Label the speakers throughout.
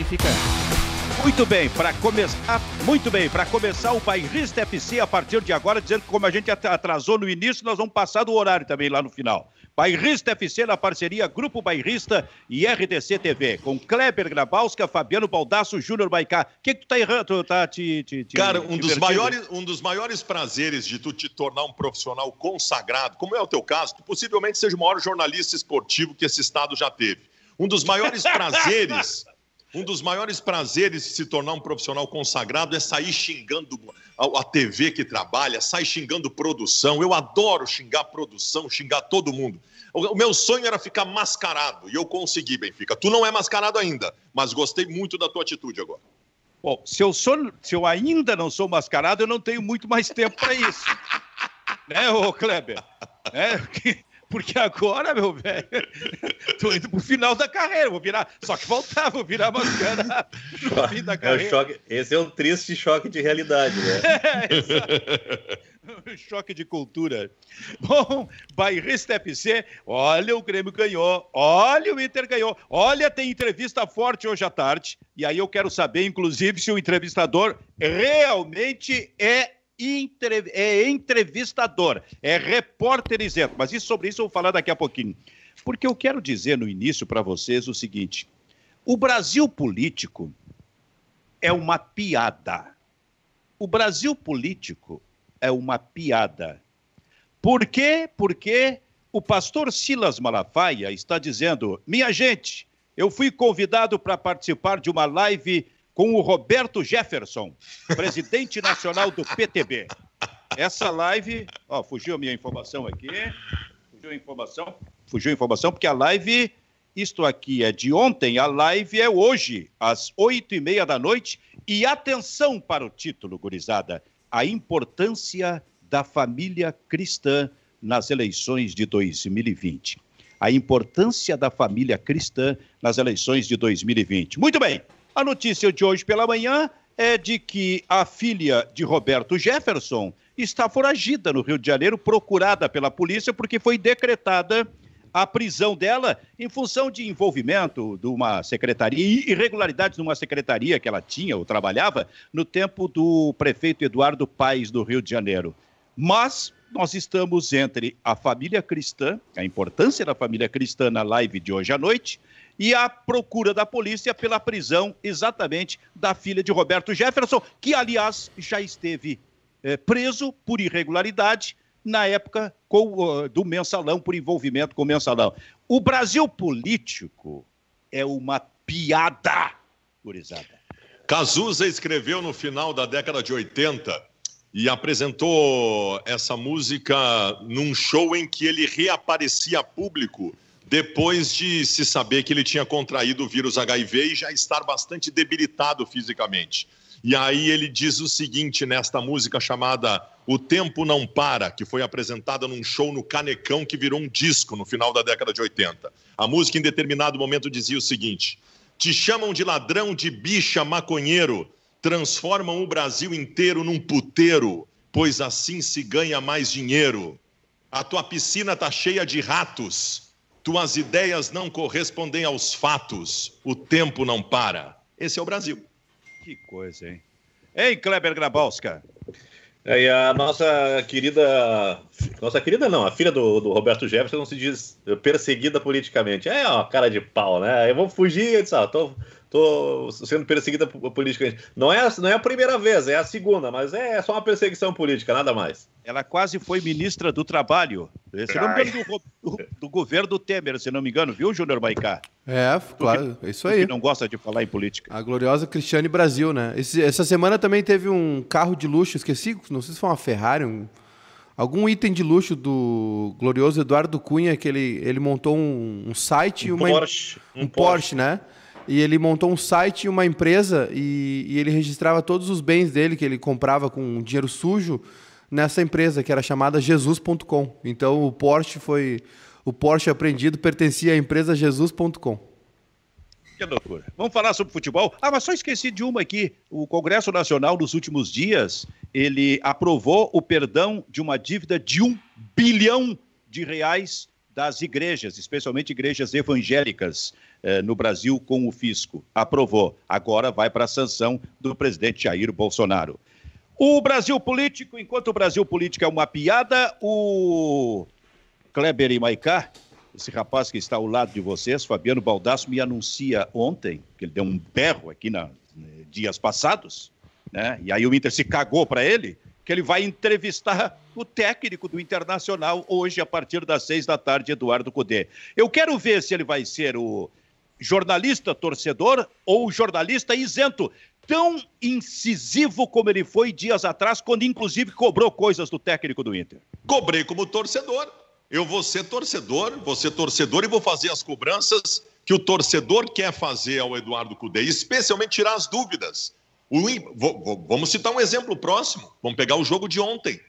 Speaker 1: Benfica.
Speaker 2: Muito bem, para começar, muito bem, para começar o Bairrista FC a partir de agora, dizendo que como a gente atrasou no início, nós vamos passar do horário também lá no final. Bairrista FC na parceria Grupo Bairrista e RDC TV, com Kleber Grabalska, Fabiano Baldasso, Júnior Baicá. O que, que tu tá errando? Tá te, te, te Cara, um dos, maiores,
Speaker 3: um dos maiores prazeres de tu te tornar um profissional consagrado, como é o teu caso, tu possivelmente seja o maior jornalista esportivo que esse estado já teve. Um dos maiores prazeres um dos maiores prazeres de se tornar um profissional consagrado é sair xingando a TV que trabalha, sair xingando produção. Eu adoro xingar produção, xingar todo mundo. O meu sonho era ficar mascarado e eu consegui, Benfica. Tu não é mascarado ainda, mas gostei muito da tua atitude agora.
Speaker 2: Bom, se eu, sou, se eu ainda não sou mascarado, eu não tenho muito mais tempo para isso. né, ô Kleber? né? porque agora, meu velho, tô indo pro final da carreira, vou virar. Só que faltava, vou
Speaker 4: virar bacana no fim da é carreira. É um choque, esse é um triste choque de realidade, né? é, exato. choque de cultura. Bom, Bairrista
Speaker 2: FC, olha o Grêmio ganhou, olha o Inter ganhou, olha, tem entrevista forte hoje à tarde. E aí eu quero saber, inclusive, se o entrevistador realmente é é entrevistador, é repórter isento. Mas isso, sobre isso eu vou falar daqui a pouquinho. Porque eu quero dizer no início para vocês o seguinte: o Brasil político é uma piada. O Brasil político é uma piada. Por quê? Porque o pastor Silas Malafaia está dizendo: minha gente, eu fui convidado para participar de uma live com o Roberto Jefferson, presidente nacional do PTB. Essa live, ó, fugiu a minha informação aqui, fugiu a informação, fugiu a informação, porque a live, isto aqui é de ontem, a live é hoje, às oito e meia da noite, e atenção para o título, gurizada, a importância da família cristã nas eleições de 2020. A importância da família cristã nas eleições de 2020. Muito bem, a notícia de hoje pela manhã é de que a filha de Roberto Jefferson está foragida no Rio de Janeiro, procurada pela polícia, porque foi decretada a prisão dela em função de envolvimento de uma secretaria e irregularidades numa secretaria que ela tinha ou trabalhava no tempo do prefeito Eduardo Paes do Rio de Janeiro. Mas nós estamos entre a família cristã, a importância da família cristã na live de hoje à noite, e a procura da polícia pela prisão exatamente da filha de Roberto Jefferson, que, aliás, já esteve é, preso por irregularidade na época com, eh, do mensalão, por envolvimento com o mensalão. O Brasil político é uma piada,
Speaker 3: gurizada. Cazuza escreveu no final da década de 80 e apresentou essa música num show em que ele reaparecia público depois de se saber que ele tinha contraído o vírus HIV e já estar bastante debilitado fisicamente. E aí ele diz o seguinte nesta música chamada O Tempo Não Para, que foi apresentada num show no Canecão que virou um disco no final da década de 80. A música em determinado momento dizia o seguinte: Te chamam de ladrão, de bicha, maconheiro, transformam o Brasil inteiro num puteiro, pois assim se ganha mais dinheiro. A tua piscina tá cheia de ratos tuas ideias não correspondem aos fatos. O tempo não para. Esse é o Brasil. Que coisa, hein? Ei, Kleber Grabowska?
Speaker 4: É, e a nossa querida. Nossa querida não, a filha do, do Roberto Jefferson não se diz perseguida politicamente. É uma cara de pau, né? Eu vou fugir, eu disse, tô, tô sendo perseguida politicamente. Não é, não é a primeira vez, é a segunda, mas é só uma perseguição política, nada mais. Ela quase foi ministra do Trabalho. Eh,
Speaker 2: se não me engano, do, do, do governo Temer, se não me engano, viu, Júnior Maicá?
Speaker 1: É, claro, é isso aí. Que não gosta de falar em política. A gloriosa Cristiane Brasil, né? Esse, essa semana também teve um carro de luxo, esqueci, não sei se foi uma Ferrari, um, algum item de luxo do glorioso Eduardo Cunha, que ele, ele montou um, um site um e uma. Porsche. Um, um Porsche, Porsche, né? E ele montou um site e uma empresa e, e ele registrava todos os bens dele que ele comprava com dinheiro sujo nessa empresa que era chamada Jesus.com. Então o Porsche foi o Porsche apreendido pertencia à empresa Jesus.com.
Speaker 2: Que loucura. Vamos falar sobre futebol? Ah, mas só esqueci de uma aqui. O Congresso Nacional, nos últimos dias, ele aprovou o perdão de uma dívida de um bilhão de reais das igrejas, especialmente igrejas evangélicas. Eh, no Brasil com o fisco. Aprovou. Agora vai para a sanção do presidente Jair Bolsonaro. O Brasil político, enquanto o Brasil político é uma piada, o Kleber e Maicá, esse rapaz que está ao lado de vocês, Fabiano Baldasso, me anuncia ontem, que ele deu um berro aqui na, né, dias passados, né? E aí o Inter se cagou para ele, que ele vai entrevistar o técnico do Internacional hoje, a partir das seis da tarde, Eduardo Cudê. Eu quero ver se ele vai ser o jornalista torcedor ou jornalista isento. Tão incisivo como ele foi dias atrás, quando
Speaker 3: inclusive cobrou coisas do técnico do Inter. Cobrei como torcedor. Eu vou ser torcedor, vou ser torcedor e vou fazer as cobranças que o torcedor quer fazer ao Eduardo Cudê, especialmente tirar as dúvidas. O, vamos citar um exemplo próximo. Vamos pegar o jogo de ontem.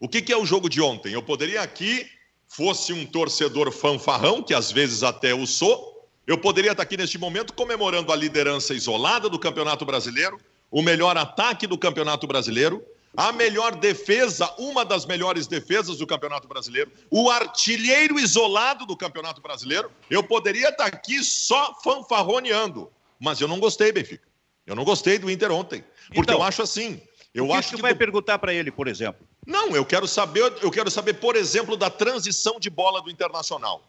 Speaker 3: O que, que é o jogo de ontem? Eu poderia aqui, fosse um torcedor fanfarrão, que às vezes até eu sou, eu poderia estar aqui neste momento comemorando a liderança isolada do Campeonato Brasileiro, o melhor ataque do Campeonato Brasileiro, a melhor defesa, uma das melhores defesas do Campeonato Brasileiro, o artilheiro isolado do Campeonato Brasileiro. Eu poderia estar aqui só fanfarroneando, mas eu não gostei, Benfica. Eu não gostei do Inter ontem, porque então, eu acho assim. Eu que acho que, que vai do... perguntar para ele, por exemplo. Não, eu quero saber, eu quero saber, por exemplo, da transição de bola do Internacional.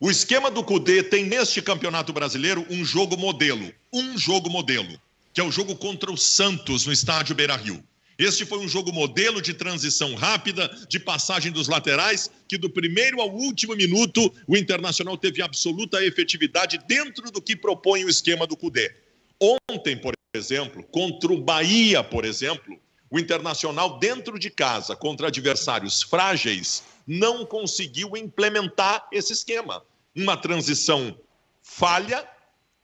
Speaker 3: O esquema do Cudê tem neste Campeonato Brasileiro um jogo modelo, um jogo modelo, que é o jogo contra o Santos no estádio Beira-Rio. Este foi um jogo modelo de transição rápida, de passagem dos laterais, que do primeiro ao último minuto o Internacional teve absoluta efetividade dentro do que propõe o esquema do Cudê. Ontem, por exemplo, contra o Bahia, por exemplo, o Internacional dentro de casa, contra adversários frágeis, não conseguiu implementar esse esquema. Uma transição falha,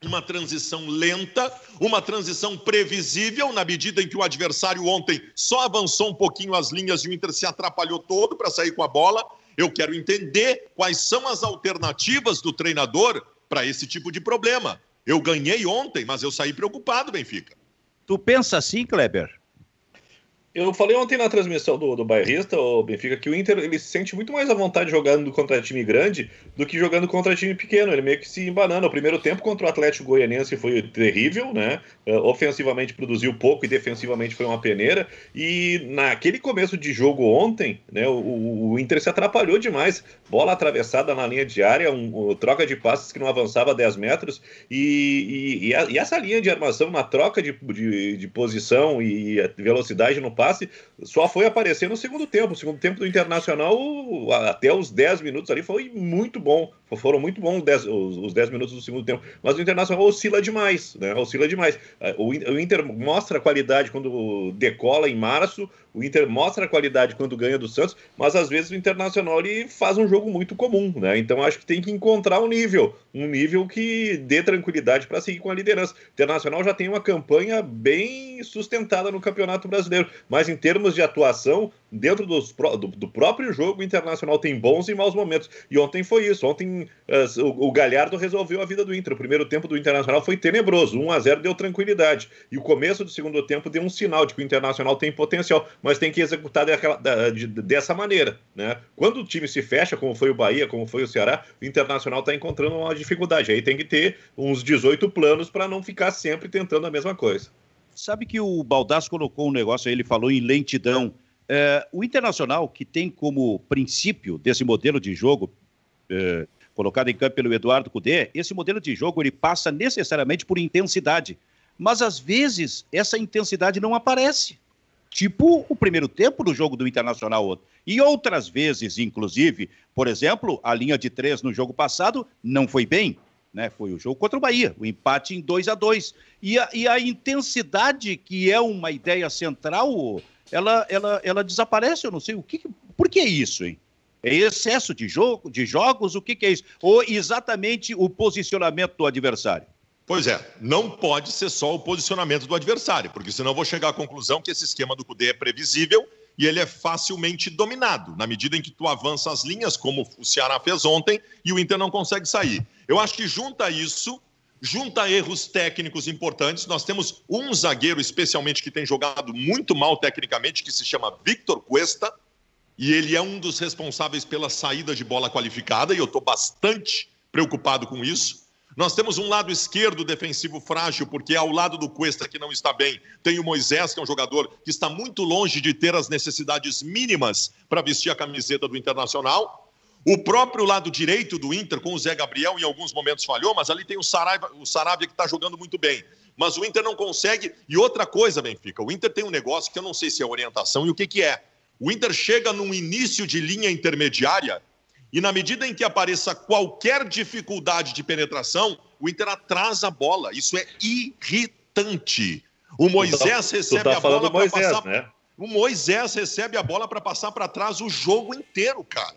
Speaker 3: uma transição lenta, uma transição previsível, na medida em que o adversário ontem só avançou um pouquinho as linhas e o Inter se atrapalhou todo para sair com a bola. Eu quero entender quais são as alternativas do treinador para esse tipo de problema. Eu ganhei ontem, mas
Speaker 4: eu saí preocupado, Benfica. Tu pensa assim, Kleber? Eu falei ontem na transmissão do, do bairrista, o Benfica, que o Inter ele se sente muito mais à vontade jogando contra time grande do que jogando contra time pequeno. Ele meio que se embanando. O primeiro tempo contra o Atlético Goianense foi terrível, né? É, ofensivamente produziu pouco e defensivamente foi uma peneira. E naquele começo de jogo ontem, né, o, o Inter se atrapalhou demais. Bola atravessada na linha de área, um, um, troca de passes que não avançava 10 metros. E, e, e, a, e essa linha de armação na troca de, de, de posição e velocidade no passe, só foi aparecer no segundo tempo. O segundo tempo do Internacional, até os 10 minutos ali, foi muito bom foram muito bons dez, os, 10 minutos do segundo tempo, mas o Internacional oscila demais, né? Oscila demais. É, o, o Inter mostra a qualidade quando decola em março, o Inter mostra a qualidade quando ganha do Santos, mas às vezes o Internacional ele faz um jogo muito comum, né? Então acho que tem que encontrar um nível, um nível que dê tranquilidade para seguir com a liderança. O Internacional já tem uma campanha bem sustentada no Campeonato Brasileiro, mas em termos de atuação, dentro dos, do, do próprio jogo, o Internacional tem bons e maus momentos. E ontem foi isso, ontem o, o Galhardo resolveu a vida do Inter. O primeiro tempo do Internacional foi tenebroso. 1 a 0 deu tranquilidade. E o começo do segundo tempo deu um sinal de que o Internacional tem potencial, mas tem que executar daquela, da, de, dessa maneira. Né? Quando o time se fecha, como foi o Bahia, como foi o Ceará, o Internacional está encontrando uma dificuldade. Aí tem que ter uns 18 planos para não ficar sempre tentando a mesma coisa. Sabe que o Baldasso colocou um negócio aí, ele falou em lentidão.
Speaker 2: É, o Internacional, que tem como princípio desse modelo de jogo, é, colocado em campo pelo Eduardo Cudê, esse modelo de jogo ele passa necessariamente por intensidade. Mas às vezes essa intensidade não aparece. Tipo o primeiro tempo do jogo do Internacional. E outras vezes, inclusive, por exemplo, a linha de três no jogo passado não foi bem. Né? Foi o jogo contra o Bahia, o empate em 2 a 2 e, e a intensidade, que é uma ideia central, ela, ela, ela desaparece. Eu não sei o que. Por que isso, hein? É excesso de, jogo, de jogos? O
Speaker 3: que, que é isso? Ou exatamente o posicionamento do adversário? Pois é, não pode ser só o posicionamento do adversário, porque senão eu vou chegar à conclusão que esse esquema do Cude é previsível e ele é facilmente dominado, na medida em que tu avança as linhas, como o Ceará fez ontem, e o Inter não consegue sair. Eu acho que junta isso, junta erros técnicos importantes, nós temos um zagueiro especialmente que tem jogado muito mal tecnicamente, que se chama Victor Cuesta, e ele é um dos responsáveis pela saída de bola qualificada, e eu estou bastante preocupado com isso. Nós temos um lado esquerdo defensivo frágil, porque ao lado do Cuesta, que não está bem, tem o Moisés, que é um jogador que está muito longe de ter as necessidades mínimas para vestir a camiseta do Internacional. O próprio lado direito do Inter, com o Zé Gabriel, em alguns momentos falhou, mas ali tem o Sarabia, o que está jogando muito bem. Mas o Inter não consegue. E outra coisa, Benfica, o Inter tem um negócio que eu não sei se é orientação e o que, que é. O Inter chega num início de linha intermediária e, na medida em que apareça qualquer dificuldade de penetração, o Inter atrasa a bola. Isso é irritante. O tá- Moisés tá, recebe tá a bola para passar. Né? O Moisés recebe a bola para passar para trás o jogo inteiro, cara.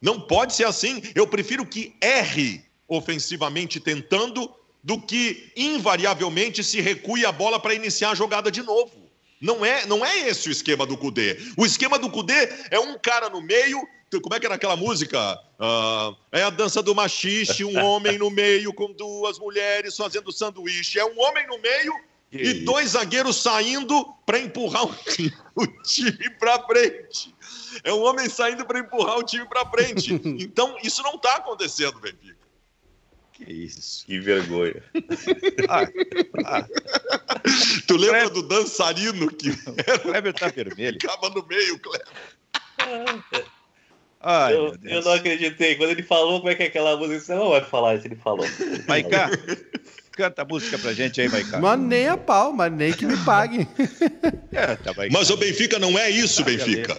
Speaker 3: Não pode ser assim. Eu prefiro que erre ofensivamente tentando do que invariavelmente se recue a bola para iniciar a jogada de novo. Não é, não é esse o esquema do Cudê. O esquema do Cudê é um cara no meio. Como é que era aquela música? Uh, é a dança do machiste, um homem no meio com duas mulheres fazendo sanduíche. É um homem no meio que e isso? dois zagueiros saindo para empurrar o time, time para frente. É um homem saindo para empurrar o time para frente. Então, isso não está acontecendo, Benfica.
Speaker 4: Que isso, que vergonha.
Speaker 3: ah, ah. Tu lembra Cleber... do dançarino que. O Kleber tá vermelho. Ficava no meio,
Speaker 4: Kleber. Ai, eu, eu, não acreditei. Quando ele falou, como é que é aquela música? Você não vai falar isso, ele falou. Maiká, canta a música pra gente aí, Maiká.
Speaker 1: Mas nem a pau, mas nem que me paguem.
Speaker 4: É, tá, mas o Benfica não é isso,
Speaker 3: Benfica.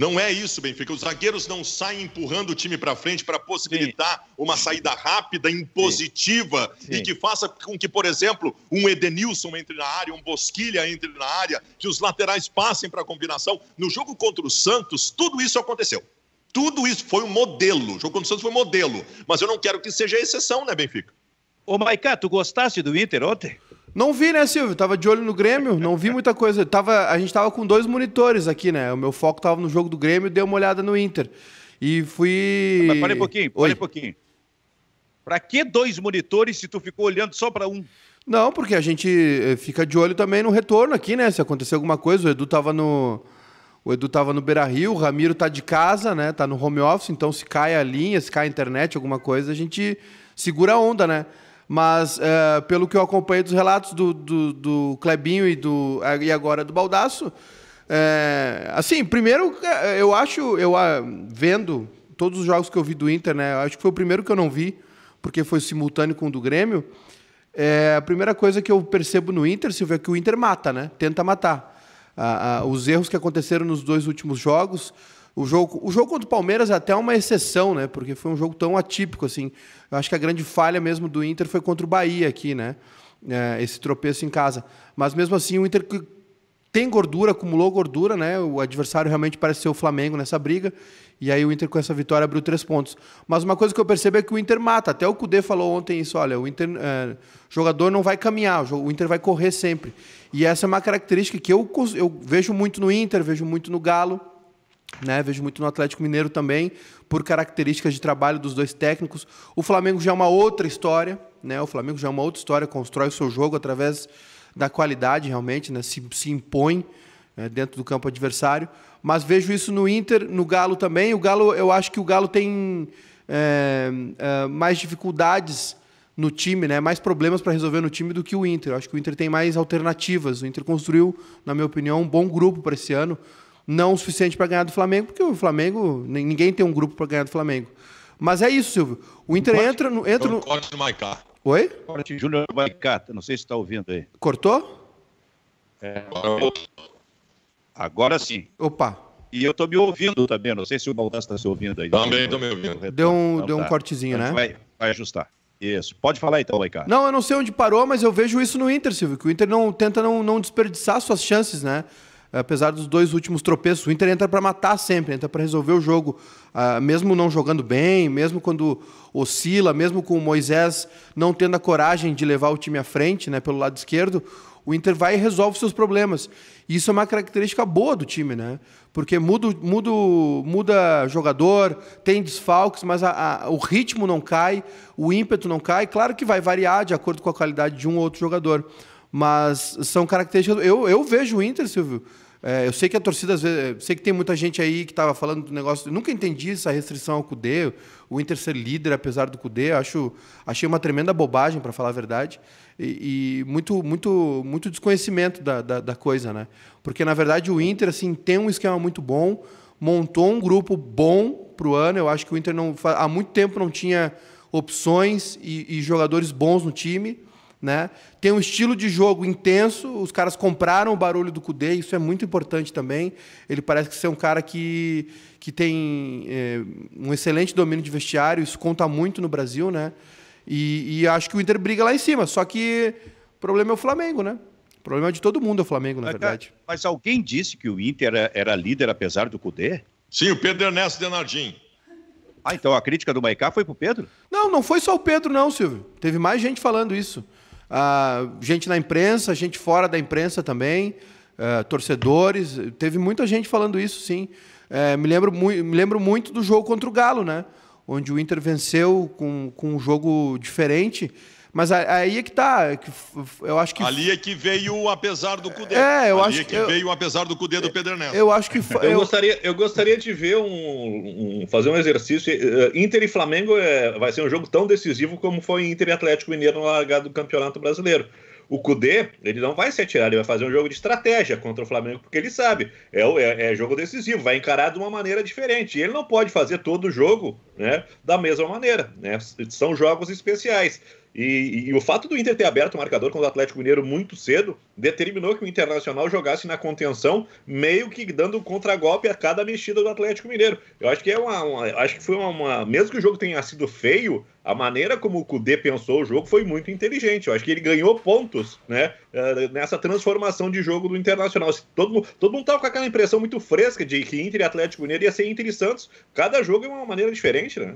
Speaker 3: Não é isso, Benfica. Os zagueiros não saem empurrando o time para frente para possibilitar Sim. uma saída rápida, impositiva Sim. Sim. e que faça com que, por exemplo, um Edenilson entre na área, um Bosquilha entre na área, que os laterais passem para a combinação. No jogo contra o Santos, tudo isso aconteceu. Tudo isso foi um modelo. O jogo contra o Santos foi um modelo. Mas eu não quero que seja exceção, né, Benfica? Ô, Maicá, tu gostaste do Inter ontem?
Speaker 1: Não vi, né, Silvio? Tava de olho no Grêmio, não vi muita coisa. Tava, a gente tava com dois monitores aqui, né? O meu foco tava no jogo do Grêmio, dei uma olhada no Inter. E fui. Mas um pouquinho, parei um pouquinho. Pra que dois monitores se tu ficou olhando só pra um? Não, porque a gente eh, fica de olho também no retorno aqui, né? Se acontecer alguma coisa, o Edu tava no. O Edu tava no Beira Rio, o Ramiro tá de casa, né? Tá no home office, então se cai a linha, se cai a internet, alguma coisa, a gente segura a onda, né? Mas uh, pelo que eu acompanhei dos relatos do, do, do Clebinho e, do, e agora do Baldaço, é, assim, primeiro, é, eu acho, eu vendo todos os jogos que eu vi do Inter, né? Acho que foi o primeiro que eu não vi, porque foi simultâneo com o do Grêmio. É, a primeira coisa que eu percebo no Inter, Silvio, é que o Inter mata, né? Tenta matar. Ah, ah, os erros que aconteceram nos dois últimos jogos, o jogo, o jogo contra o Palmeiras é até uma exceção, né? Porque foi um jogo tão atípico assim. Eu acho que a grande falha mesmo do Inter foi contra o Bahia aqui, né? É, esse tropeço em casa. Mas mesmo assim, o Inter tem gordura, acumulou gordura, né? O adversário realmente parece ser o Flamengo nessa briga. E aí o Inter com essa vitória abriu três pontos. Mas uma coisa que eu percebo é que o Inter mata. Até o Cudê falou ontem isso, olha, o Inter, é, jogador não vai caminhar, o Inter vai correr sempre. E essa é uma característica que eu, eu vejo muito no Inter, vejo muito no Galo. Né? Vejo muito no Atlético Mineiro também, por características de trabalho dos dois técnicos. O Flamengo já é uma outra história, né? O Flamengo já é uma outra história, constrói o seu jogo através da qualidade, realmente, né? Se, se impõe né? dentro do campo adversário. Mas vejo isso no Inter, no Galo também. O Galo, eu acho que o Galo tem é, é, mais dificuldades no time, né? Mais problemas para resolver no time do que o Inter. Eu acho que o Inter tem mais alternativas. O Inter construiu, na minha opinião, um bom grupo para esse ano não o suficiente para ganhar do Flamengo, porque o Flamengo, ninguém tem um grupo para ganhar do Flamengo. Mas é isso, Silvio. O Inter corte, entra no. Entra no...
Speaker 3: Corte do Maicá.
Speaker 1: Oi?
Speaker 2: Corte Júnior Maicá, não sei se está ouvindo aí.
Speaker 1: Cortou?
Speaker 2: É... Agora sim. Opa. E eu estou me ouvindo também, não sei se o Balança está se ouvindo aí. Também estou me ouvindo.
Speaker 1: Deu um, então deu um tá. cortezinho,
Speaker 2: então né? Vai, vai ajustar. Isso. Pode falar então, Maicá.
Speaker 1: Não, eu não sei onde parou, mas eu vejo isso no Inter, Silvio, que o Inter não tenta não, não desperdiçar suas chances, né? apesar dos dois últimos tropeços. O Inter entra para matar sempre, entra para resolver o jogo, ah, mesmo não jogando bem, mesmo quando oscila, mesmo com o Moisés não tendo a coragem de levar o time à frente, né, pelo lado esquerdo, o Inter vai e resolve seus problemas. E isso é uma característica boa do time, né? Porque muda, muda, muda jogador, tem desfalques, mas a, a, o ritmo não cai, o ímpeto não cai. Claro que vai variar de acordo com a qualidade de um ou outro jogador mas são características. Eu, eu vejo o Inter, Silvio. É, eu sei que a torcida, às vezes, é, sei que tem muita gente aí que estava falando do negócio. Eu nunca entendi essa restrição ao Cudê, o Inter ser líder apesar do Cudê. Acho, achei uma tremenda bobagem, para falar a verdade. E, e, muito, muito, muito desconhecimento da, da, da coisa, né? Porque, na verdade, o Inter assim, tem um esquema muito bom, montou um grupo bom para o ano. Eu acho que o Inter não, há muito tempo não tinha opções e, e jogadores bons no time. Né? Tem um estilo de jogo intenso, os caras compraram o barulho do Kudê, isso é muito importante também. Ele parece ser é um cara que, que tem é, um excelente domínio de vestiário, isso conta muito no Brasil, né? E, e, acho que o Inter briga lá em cima, só que o problema é o Flamengo, né? O problema é de todo mundo é o Flamengo, na mas, verdade.
Speaker 2: Mas alguém disse que o Inter era, é, era líder
Speaker 3: apesar do Kudê? Sim, o Pedro Ernesto Denardim.
Speaker 1: Ah, então a crítica do Maicá foi pro Pedro? Não, não foi só o Pedro, não, Silvio. Teve mais gente falando isso uh, gente na imprensa, gente fora da imprensa também, uh, torcedores. Teve muita gente falando isso, sim. Uh, me, lembro me lembro muito do jogo contra o Galo, né? Onde o Inter venceu com, com um jogo diferente. Mas aí é que tá. É eu acho que.
Speaker 4: Ali é que veio apesar do Cudê. É, eu Ali acho é que. que veio eu... apesar do Cudê do é, Pedernel.
Speaker 1: Eu acho que. Eu, eu,
Speaker 4: Gostaria, eu gostaria de ver um, um Fazer um exercício. Eh, Inter e Flamengo é, vai ser um jogo tão decisivo como foi Inter e Atlético Mineiro na largada do Campeonato Brasileiro. O Cudê, ele não vai se atirar, ele vai fazer um jogo de estratégia contra o Flamengo, porque ele sabe, é, é, é jogo decisivo, vai encarar de uma maneira diferente. E ele não pode fazer todo o jogo né, da mesma maneira. Né? São jogos especiais. E, e, o fato do Inter ter aberto o marcador contra o Atlético Mineiro muito cedo determinou que o Internacional jogasse na contenção, meio que dando um contragolpe a cada mexida do Atlético Mineiro. Eu acho que é uma. uma acho que foi uma, uma, Mesmo que o jogo tenha sido feio, a maneira como o Cudê pensou o jogo foi muito inteligente. Eu acho que ele ganhou pontos né, eh, nessa transformação de jogo do Internacional. Todo mundo, todo mundo tava com aquela impressão muito fresca de que Inter e Atlético Mineiro ia ser Inter e Santos. Cada jogo é uma maneira diferente, né?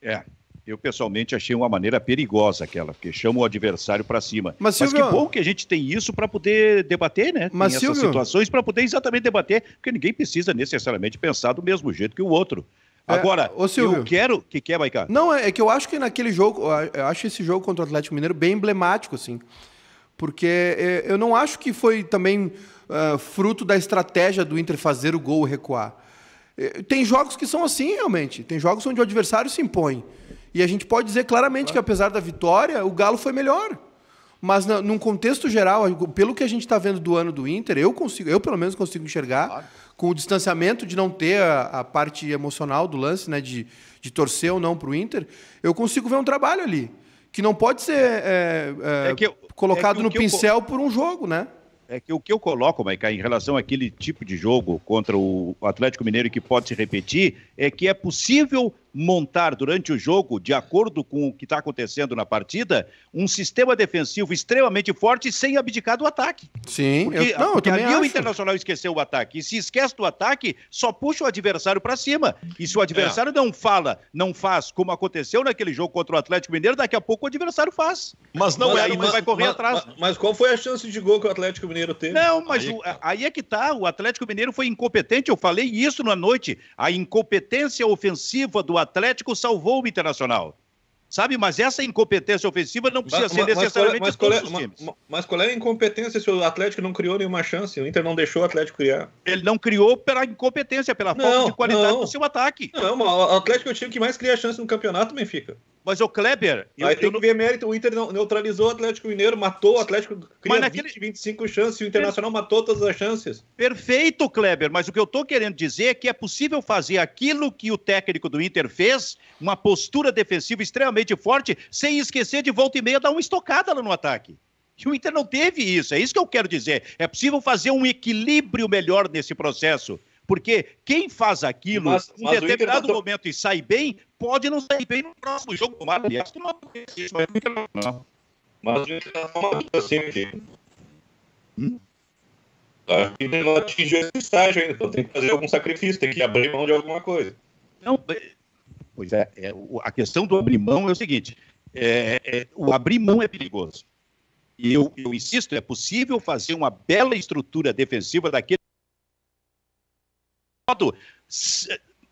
Speaker 2: É, eu pessoalmente achei uma maneira perigosa aquela, porque chama o adversário para cima. Mas, Silvio... Mas que bom que a gente tem isso para poder debater, né? Mas, tem essas Silvio... situações para poder exatamente debater, porque ninguém precisa necessariamente pensar do mesmo jeito que o outro. É, Agora, ô Silvio, eu quero. que quer,
Speaker 1: é, Maicá? Não, é que eu acho que naquele jogo, eu acho esse jogo contra o Atlético Mineiro bem emblemático, assim. Porque é, eu não acho que foi também uh, fruto da estratégia do Inter fazer o gol recuar. É, tem jogos que são assim, realmente. Tem jogos onde o adversário se impõe. E a gente pode dizer claramente que, apesar da vitória, o Galo foi melhor. Mas na, num contexto geral, pelo que a gente está vendo do ano do Inter, eu consigo, eu pelo menos consigo enxergar, claro. com o distanciamento de não ter a, a, parte emocional do lance, né, de, de torcer ou não para o Inter, eu consigo ver um trabalho ali que não pode ser é, é, é que, é colocado no pincel eu, por um jogo, né?
Speaker 2: É que o que eu coloco, Maica, em relação àquele tipo de jogo contra o Atlético Mineiro que pode se repetir, é que é possível montar durante o jogo, de acordo com o que está acontecendo na partida, um sistema defensivo extremamente forte sem abdicar do ataque.
Speaker 1: Sim, porque, eu, não, porque eu ali acho. o Internacional
Speaker 2: esqueceu o ataque. E se esquece do ataque, só puxa o adversário para cima. E se o adversário é. não fala, não faz, como aconteceu naquele jogo contra o Atlético Mineiro, daqui a pouco o adversário faz. Mas não mas, é, mas, vai correr mas, atrás. Mas, mas, qual foi a chance de gol que o Atlético Mineiro teve? Não, mas aí, o, tá. aí é que tá. O Atlético Mineiro foi incompetente. Eu falei isso na noite. A incompetência ofensiva do Atlético salvou o Internacional. Sabe, mas essa incompetência ofensiva não precisa mas, ser necessariamente mas, qual times. mas, qual é,
Speaker 4: mas, é- mas qual é a incompetência se o Atlético não criou nenhuma chance? O Inter não deixou o Atlético criar. Ele não criou pela incompetência, pela não, falta de qualidade não, do seu ataque. Não, o Atlético é o time que mais cria chance no campeonato, Benfica. Mas o Kleber. Eu, Aí tem eu não... que ver mérito. O Inter neutralizou o Atlético Mineiro, matou o Atlético, cria naquele... 20, 25 chances, e o Internacional per... matou todas as chances. Perfeito, Kleber.
Speaker 2: Mas o que eu estou querendo dizer é que é possível fazer aquilo que o técnico do Inter fez, uma postura defensiva extremamente forte, sem esquecer de volta e meia dar uma estocada lá no ataque. E o Inter não teve isso. É isso que eu quero dizer. É possível fazer um equilíbrio melhor nesse processo. Porque quem faz aquilo mas, em determinado momento e sai bem, pode não
Speaker 4: sair bem no próximo jogo. aliás, que não acontece isso, mas não. Mas o Inter está numa assim, hum? Acho que não atingiu esse estágio ainda, então tem que fazer algum sacrifício, tem que abrir mão de alguma coisa. Não, é,
Speaker 2: pois é, é a questão do abrir mão é o seguinte: é, é, o abrir mão é perigoso. E eu, eu, insisto, é possível fazer uma bela estrutura defensiva daquele modo,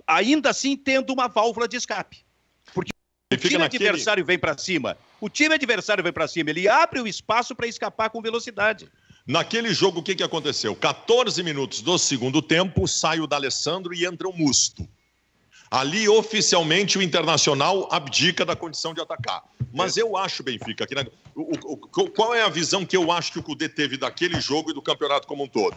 Speaker 2: ainda assim tendo uma válvula de escape. Porque o time naquele... adversário vem para cima. O time adversário vem para cima. Ele abre o espaço
Speaker 3: para escapar com velocidade. Naquele jogo, o que, que aconteceu? 14 minutos do segundo tempo, sai o D'Alessandro e entra o Musto. Ali, oficialmente, o Internacional abdica da condição de atacar. Mas eu acho, Benfica, que né, o, o, qual é a visão que eu acho que o Cudê teve daquele jogo e do campeonato como um todo?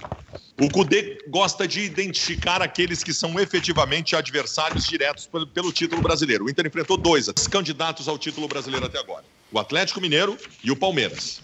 Speaker 3: O Cudê gosta de identificar aqueles que são efetivamente adversários diretos pelo, pelo título brasileiro. O Inter enfrentou dois candidatos ao título brasileiro até agora: o Atlético Mineiro e o Palmeiras.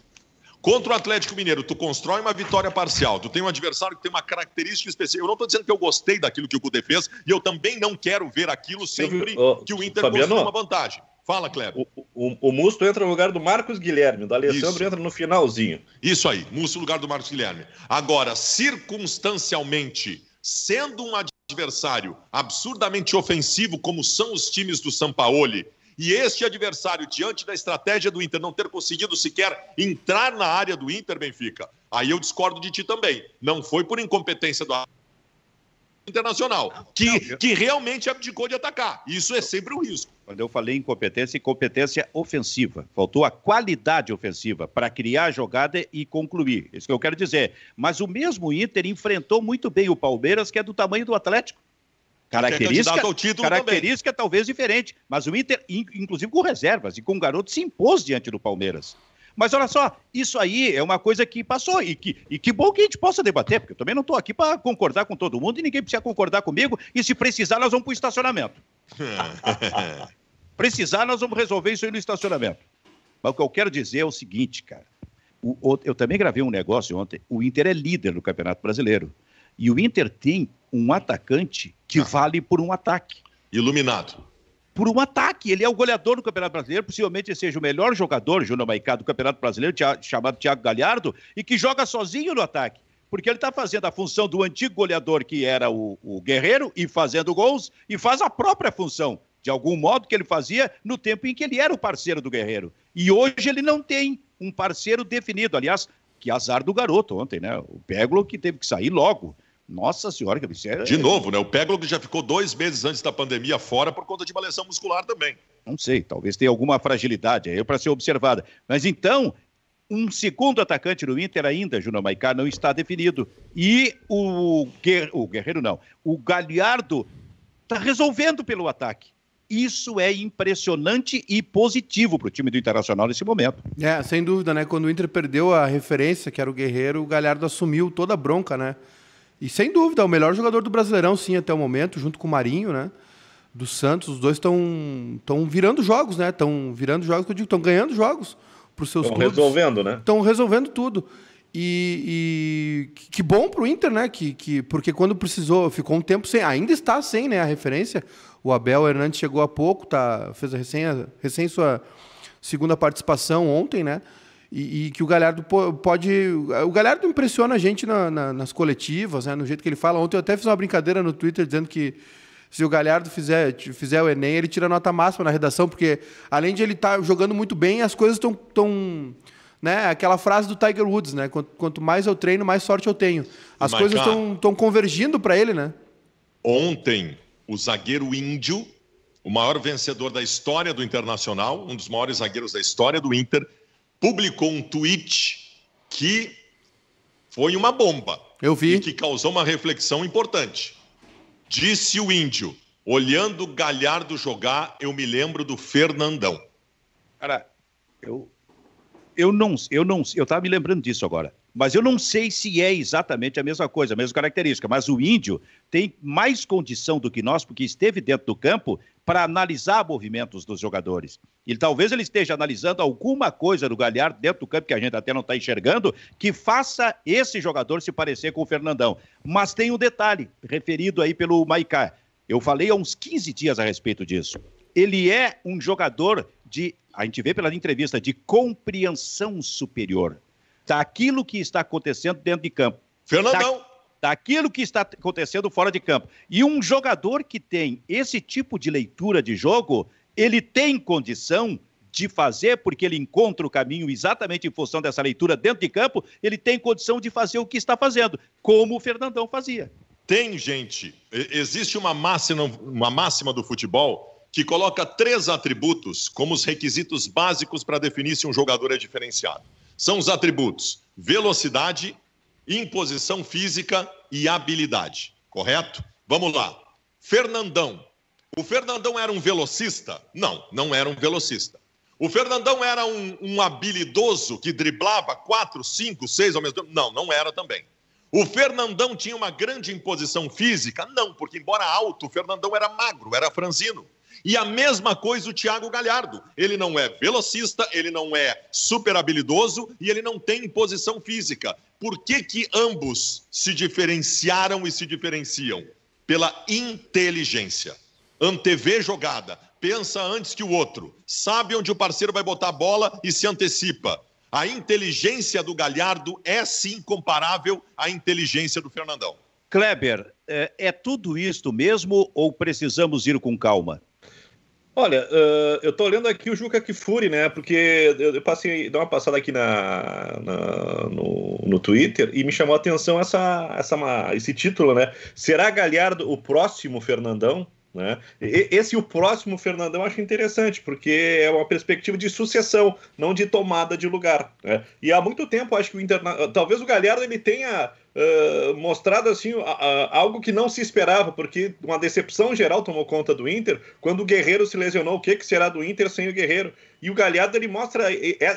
Speaker 3: Contra o Atlético Mineiro, tu constrói uma vitória parcial, tu tem um adversário que tem uma característica específica. Eu não estou dizendo que eu gostei daquilo que o Cudê fez, e eu também não quero ver aquilo sempre que o Inter Fabiano, uma
Speaker 4: vantagem. Fala, Cleber. O, o, o, Musto entra no lugar do Marcos Guilherme, o Alessandro Isso. entra no finalzinho.
Speaker 3: Isso aí, Musto no lugar do Marcos Guilherme. Agora, circunstancialmente, sendo um adversário absurdamente ofensivo, como são os times do Sampaoli, e este adversário, diante da estratégia do Inter, não ter conseguido sequer entrar na área do Inter, Benfica, aí eu discordo de ti também. Não foi por incompetência do Internacional, que, que realmente abdicou de atacar. Isso é sempre um risco.
Speaker 2: Quando eu falei em competência, competência ofensiva. Faltou a qualidade ofensiva para criar a jogada e concluir. Isso que eu quero dizer. Mas o mesmo Inter enfrentou muito bem o Palmeiras, que é do tamanho do Atlético. Característica, característica talvez diferente, mas o Inter, inclusive com reservas e com o garoto, se impôs diante do Palmeiras. Mas olha só, isso aí é uma coisa que passou e que, e que bom que a gente possa debater, porque eu também não estou aqui para concordar com todo mundo e ninguém precisa concordar comigo. E se precisar, nós vamos para o estacionamento. precisar, nós vamos resolver isso aí no estacionamento. Mas o que eu quero dizer é o seguinte, cara. O, o, eu também gravei um negócio ontem. O Inter é líder do Campeonato Brasileiro. E o Inter tem um atacante que ah. vale por um ataque. Iluminado. Por um ataque. Ele é o goleador do Campeonato Brasileiro, possivelmente seja o melhor jogador, Júnior Maicá, do Campeonato Brasileiro, chamado Thiago Galhardo, e que joga sozinho no ataque. Porque ele está fazendo a função do antigo goleador, que era o, o Guerreiro, e fazendo gols, e faz a própria função, de algum modo, que ele fazia no tempo em que ele era o parceiro do Guerreiro. E hoje ele não tem um parceiro definido. Aliás, que azar do garoto ontem, né? O Pégolo que teve que sair logo. Nossa senhora,
Speaker 3: que absurdo. É- de novo, né? O Pégolo já ficou dois meses antes da pandemia fora por conta de uma lesão muscular também.
Speaker 2: Não sei, talvez tenha alguma fragilidade aí para ser observada. Mas então, um segundo atacante no Inter ainda, Júnior Maicá, não está definido. E o, Guer... o Guerreiro não, o Galhardo está resolvendo pelo ataque. Isso é impressionante e positivo para o time do Internacional nesse momento.
Speaker 1: É, sem dúvida, né? Quando o Inter perdeu a referência, que era o Guerreiro, o Galhardo assumiu toda a bronca, né? E sem dúvida, é o melhor jogador do Brasileirão, sim, até o momento, junto com o Marinho, né? Do Santos, os dois estão estão virando jogos, né? Estão virando jogos, que eu digo, estão ganhando jogos para os seus tão clubes. Estão resolvendo, né? Estão resolvendo tudo. E, e, que bom para o Inter, né? Que, que, porque quando precisou, ficou um tempo sem, ainda está sem, né? A referência. O Abel Hernandes chegou há pouco, tá, fez a recém, recém sua segunda participação ontem, né? E, e, que o Galhardo pode. O Galhardo impressiona a gente na, na, nas coletivas, né, no jeito que ele fala. Ontem eu até fiz uma brincadeira no Twitter dizendo que se o Galhardo fizer, fizer o Enem, ele tira nota máxima na redação, porque além de ele estar tá jogando muito bem, as coisas estão. Tão, né? Aquela frase do Tiger Woods, né? Quanto, quanto mais eu treino, mais sorte eu tenho. As Mas, coisas estão convergindo para ele, né?
Speaker 3: Ontem, o zagueiro índio, o maior vencedor da história do Internacional, um dos maiores zagueiros da história do Inter, publicou um tweet que foi uma bomba. Eu vi. E que causou uma reflexão importante. Disse o índio: olhando Galhardo jogar, eu me lembro do Fernandão. Cara, eu, eu não, eu não, eu
Speaker 2: tava me lembrando disso agora. Mas eu não sei se é exatamente a mesma coisa, a mesma característica. Mas o índio tem mais condição do que nós, porque esteve dentro do campo para analisar movimentos dos jogadores. E talvez ele esteja analisando alguma coisa do Galhardo dentro do campo que a gente até não está enxergando, que faça esse jogador se parecer com o Fernandão. Mas tem um detalhe, referido aí pelo Maicá. Eu falei há uns 15 dias a respeito disso. Ele é um jogador de, a gente vê pela entrevista, de compreensão superior daquilo tá que está acontecendo dentro de campo. Fernandão! Da tá daquilo que está acontecendo fora de campo. E um jogador que tem esse tipo de leitura de jogo, ele tem condição de fazer, porque ele encontra o caminho exatamente em função dessa leitura
Speaker 3: dentro de campo, ele tem condição de fazer o que está fazendo, como o Fernandão fazia. Tem, gente. Existe uma máxima, uma máxima do futebol que coloca três atributos como os requisitos básicos para definir se um jogador é diferenciado. São os atributos velocidade, imposição física e habilidade, correto? Vamos lá. Fernandão. O Fernandão era um velocista? Não, não era um velocista. O Fernandão era um, um habilidoso que driblava quatro, cinco, seis ao mesmo tempo? Não, não era também. O Fernandão tinha uma grande imposição física? Não, porque embora alto, o Fernandão era magro, era franzino. E a mesma coisa o Thiago Galhardo. Ele não é velocista, ele não é super habilidoso e ele não tem posição física. Por que, que ambos se diferenciaram e se diferenciam? Pela inteligência. Antevê jogada, pensa antes que o outro, sabe onde o parceiro vai botar a bola e se antecipa. A inteligência do Galhardo é sim comparável à inteligência do Fernandão.
Speaker 2: Kleber, é, é tudo isto mesmo ou precisamos ir com calma?
Speaker 4: Olha, uh, eu tô lendo aqui o Juca Kifuri, né? Porque eu passei, dei uma passada aqui na, na no, no, Twitter e me chamou a atenção essa, essa, esse título, né? Será Galhardo o próximo Fernandão? Né? E, esse o próximo Fernandão eu acho interessante, porque é uma perspectiva de sucessão, não de tomada de lugar. Né? E há muito tempo acho que o Interna... Talvez o Galhardo ele tenha uh, mostrado assim algo que não se esperava, porque uma decepção geral tomou conta do Inter quando o Guerreiro se lesionou. O que, que será do Inter sem o Guerreiro? E o Galhardo ele mostra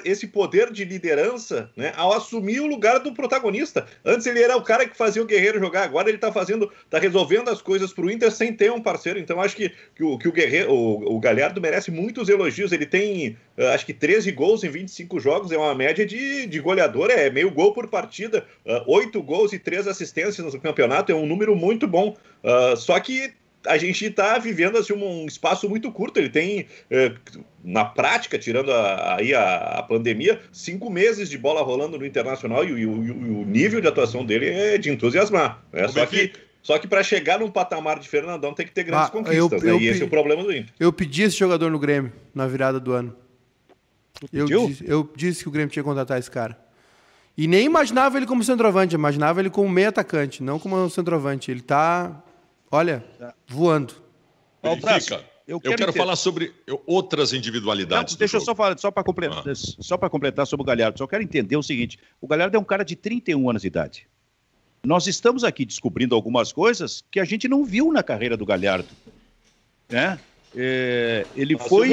Speaker 4: esse poder de liderança né, ao assumir o lugar do protagonista. Antes ele era o cara que fazia o Guerreiro jogar, agora ele está fazendo, está resolvendo as coisas para o Inter sem ter um parceiro. Então acho que, que, o, que o Guerreiro, o, o Galhardo merece muitos elogios. Ele tem uh, acho que 13 gols em 25 jogos, é uma média de, de goleador, é meio gol por partida, uh, 8 gols gols e três assistências no campeonato, é um número muito bom. Uh, só que a gente está vivendo assim, um espaço muito curto. Ele tem, eh, na prática, tirando a, aí a, a, pandemia, cinco meses de bola rolando no internacional e, o, e o nível de atuação dele é de entusiasmar. Né? Só que. Só que para chegar num patamar de Fernandão tem que ter grandes ah, conquistas, eu, né? eu E esse é o problema do Inter.
Speaker 1: Eu pedi esse jogador no Grêmio na virada do ano. Eu disse, eu disse que o Grêmio tinha que contratar esse cara. E nem imaginava ele como centroavante, imaginava ele como meio atacante, não como um centroavante. Ele está, olha, tá. voando. Ó, Fica. Eu quero, eu quero falar
Speaker 3: sobre
Speaker 2: outras individualidades. Não, deixa eu jogo. só falar, só para ah. completar, ah. completar, sobre o Galhardo. Só quero entender o seguinte: o Galhardo é um cara de 31 anos de idade. Nós estamos aqui descobrindo algumas coisas que a gente não viu na carreira do Galhardo. Né? É, ele foi,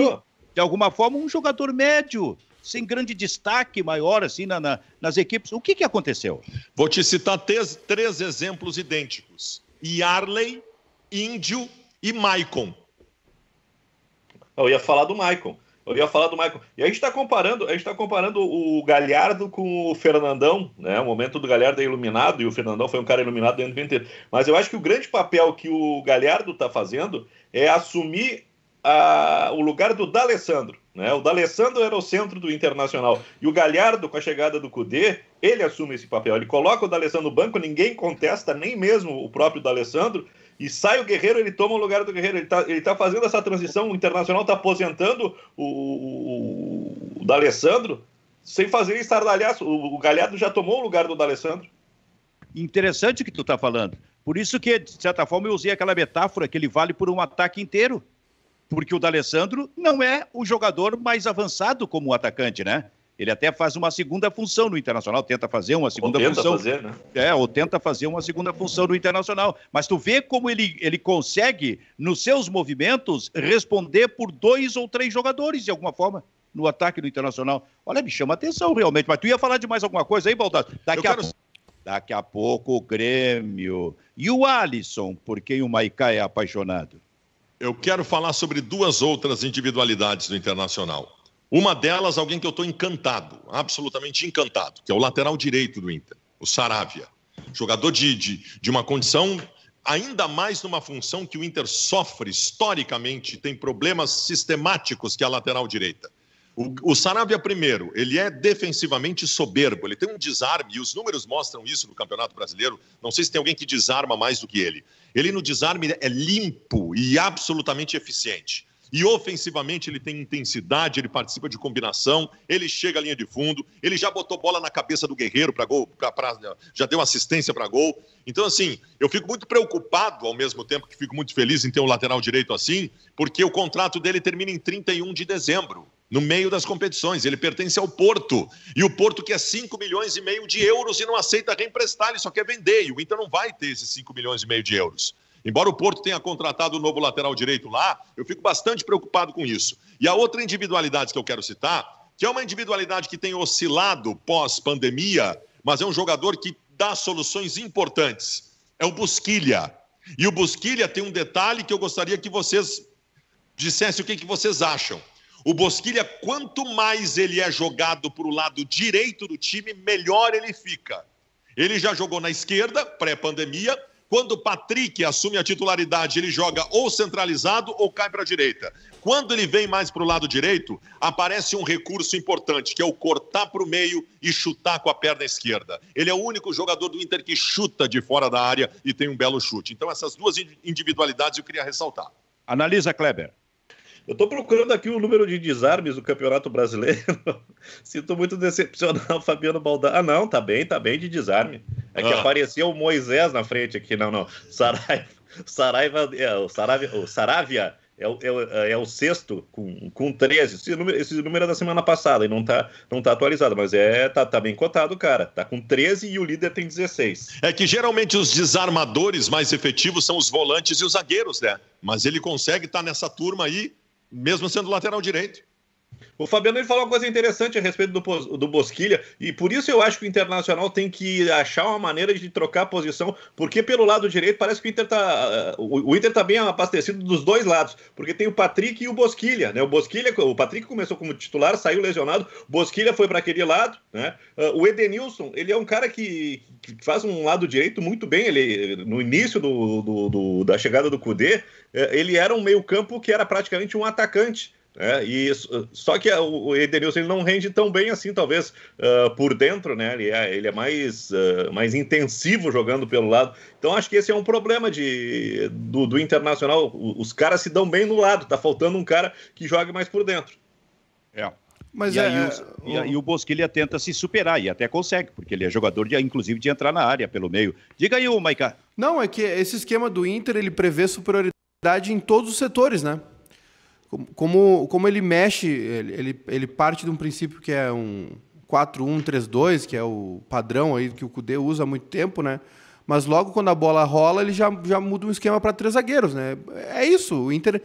Speaker 2: de alguma forma, um jogador médio sem grande destaque maior assim na, na,
Speaker 3: nas equipes. O que, que aconteceu? Vou te citar três, três exemplos idênticos: Yarley,
Speaker 4: Índio e Maicon. Eu ia falar do Maicon. Eu ia falar do Maicon. E a gente está comparando, tá comparando o Galhardo com o Fernandão, né? O momento do Galhardo é iluminado e o Fernandão foi um cara iluminado dentro do inteiro. Mas eu acho que o grande papel que o Galhardo está fazendo é assumir a, ah, o lugar do D'Alessandro. Né? O D'Alessandro era o centro do Internacional. E o Galhardo, com a chegada do Cudê, ele assume esse papel. Ele coloca o D'Alessandro no banco, ninguém contesta, nem mesmo o próprio D'Alessandro. E sai o Guerreiro, ele toma o lugar do Guerreiro. Ele está ele tá fazendo essa transição, o Internacional está aposentando o, o, o, D'Alessandro sem fazer estardalhaço. O, o Galhardo já tomou o lugar do D'Alessandro.
Speaker 2: Interessante o que tu está falando. Por isso que, de certa forma, eu usei aquela metáfora que ele vale por um ataque inteiro porque o D'Alessandro não é o jogador mais avançado como atacante, né? Ele até faz uma segunda função no Internacional, tenta fazer uma segunda ou tenta função. Fazer, né? É, ou tenta fazer uma segunda função no Internacional. Mas tu vê como ele, ele consegue, nos seus movimentos, responder por dois ou três jogadores, de alguma forma, no ataque do Internacional. Olha, me chama atenção realmente. Mas tu ia falar de mais alguma coisa aí, Baldassi? Daqui a Daqui a pouco o Grêmio. E o Alisson, por quem o Maicá é apaixonado
Speaker 3: eu quero falar sobre duas outras individualidades do Internacional. Uma delas, alguém que eu estou encantado, absolutamente encantado, que é o lateral direito do Inter, o Saravia. Jogador de, de, de uma condição, ainda mais numa função que o Inter sofre historicamente, tem problemas sistemáticos que é a lateral direita. O, o Saravia, primeiro, ele é defensivamente soberbo, ele tem um desarme, e os números mostram isso no Campeonato Brasileiro. Não sei se tem alguém que desarma mais do que ele. Ele no desarme é limpo e absolutamente eficiente. E ofensivamente ele tem intensidade, ele participa de combinação, ele chega à linha de fundo, ele já botou bola na cabeça do Guerreiro para gol, pra, pra, já deu assistência para gol. Então, assim, eu fico muito preocupado ao mesmo tempo que fico muito feliz em ter um lateral direito assim, porque o contrato dele termina em 31 de dezembro no meio das competições. Ele pertence ao Porto. E o Porto quer 5 é milhões e meio de euros e não aceita reemprestar, ele só quer vender. E o Inter não vai ter esses 5 milhões e meio de euros. Embora o Porto tenha contratado o novo lateral direito lá, eu fico bastante preocupado com isso. E a outra individualidade que eu quero citar, que é uma individualidade que tem oscilado pós-pandemia, mas é um jogador que dá soluções importantes, é o Busquilha. E o Busquilha tem um detalhe que eu gostaria que vocês dissessem o que, que vocês acham. O Bosquilha, quanto mais ele é jogado para o lado direito do time, melhor ele fica. Ele já jogou na esquerda, pré-pandemia. Quando o Patrick assume a titularidade, ele joga ou centralizado ou cai para a direita. Quando ele vem mais para o lado direito, aparece um recurso importante, que é o cortar para o meio e chutar com a perna esquerda. Ele é o único jogador do Inter que chuta de fora da área e tem um belo chute. Então, essas duas individualidades eu queria ressaltar.
Speaker 4: Analisa, Kleber. Eu estou procurando aqui o número de desarmes do Campeonato Brasileiro. Sinto muito decepcionar o Fabiano Baldasso. Ah, não, tá bem, tá bem de desarme. É que aparecia ah. apareceu o Moisés na frente aqui. Não, não. Saraiva, Saraiva, é, o, Saravia, o Saravia é o, é, é o, sexto com, com 13. Esse número, esse número é da semana passada e não tá, não tá atualizado, mas é tá, tá bem cotado, cara. Tá com 13 e o líder tem 16.
Speaker 3: É que geralmente os desarmadores mais efetivos são os volantes e os zagueiros, né? Mas ele consegue estar tá nessa turma aí mesmo sendo lateral
Speaker 4: direito. O Fabiano ele falou uma coisa interessante a respeito do, do Bosquilha, e por isso eu acho que o Internacional tem que achar uma maneira de trocar posição, porque pelo lado direito parece que o Inter tá, ah, o, o Inter tá bem abastecido dos dois lados, porque tem o Patrick e o Bosquilha, né? O Bosquilha, o Patrick começou como titular, saiu lesionado, Bosquilha foi para aquele lado, né? Ah, o Edenilson, ele é um cara que, que, faz um lado direito muito bem, ele no início do, do, do da chegada do Cudê, eh, ele era um meio-campo que era praticamente um atacante é, e só que uh, o Edenilson ele não rende tão bem assim, talvez uh, por dentro, né? Ele é, ele é mais, uh, mais intensivo jogando pelo lado. Então acho que esse é um problema de, do, do internacional. Os caras se dão bem no lado, tá faltando um cara que jogue mais por dentro. É. Mas e, é, aí o, o... E, aí o Bosquilha
Speaker 2: tenta se superar e até consegue, porque ele é jogador, de, inclusive, de entrar na área pelo meio. Diga aí, o Maica.
Speaker 1: Não, é que esse esquema do Inter ele prevê superioridade em todos os setores, né? como, como ele mexe, ele, ele parte de um princípio que é um 4-1-3-2, que é o padrão aí que o Cudê usa há muito tempo, né? Mas logo quando a bola rola, ele já, já muda um esquema para três zagueiros, né? É isso, o Inter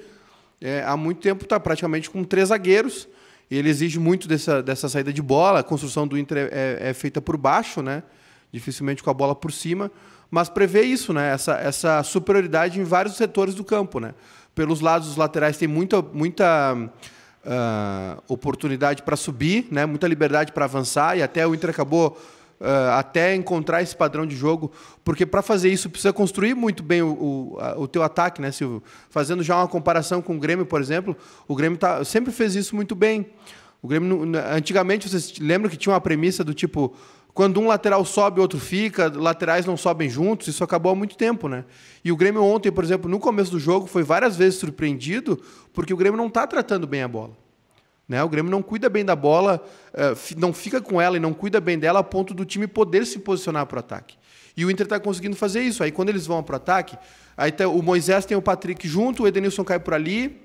Speaker 1: é, há muito tempo está praticamente com três zagueiros, e ele exige muito dessa, dessa saída de bola, a construção do Inter é, é, é feita por baixo, né? Dificilmente com a bola por cima, mas prevê isso, né? Essa, essa superioridade em vários setores do campo, né? pelos lados dos laterais tem muita, muita uh, oportunidade para subir, né? muita liberdade para avançar, e até o Inter acabou Uh, até encontrar esse padrão de jogo, porque para fazer isso precisa construir muito bem o, o, a, o, teu ataque, né, Silvio? Fazendo já uma comparação com o Grêmio, por exemplo, o Grêmio tá, sempre fez isso muito bem. O Grêmio, antigamente, vocês lembram que tinha uma premissa do tipo quando um lateral sobe, outro fica, laterais não sobem juntos, isso acabou há muito tempo, né? E o Grêmio ontem, por exemplo, no começo do jogo, foi várias vezes surpreendido porque o Grêmio não está tratando bem a bola. Né? O Grêmio não cuida bem da bola, eh, não fica com ela e não cuida bem dela a ponto do time poder se posicionar para o ataque. E o Inter está conseguindo fazer isso. Aí quando eles vão para o ataque, aí tá, o Moisés tem o Patrick junto, o Edenilson cai por ali,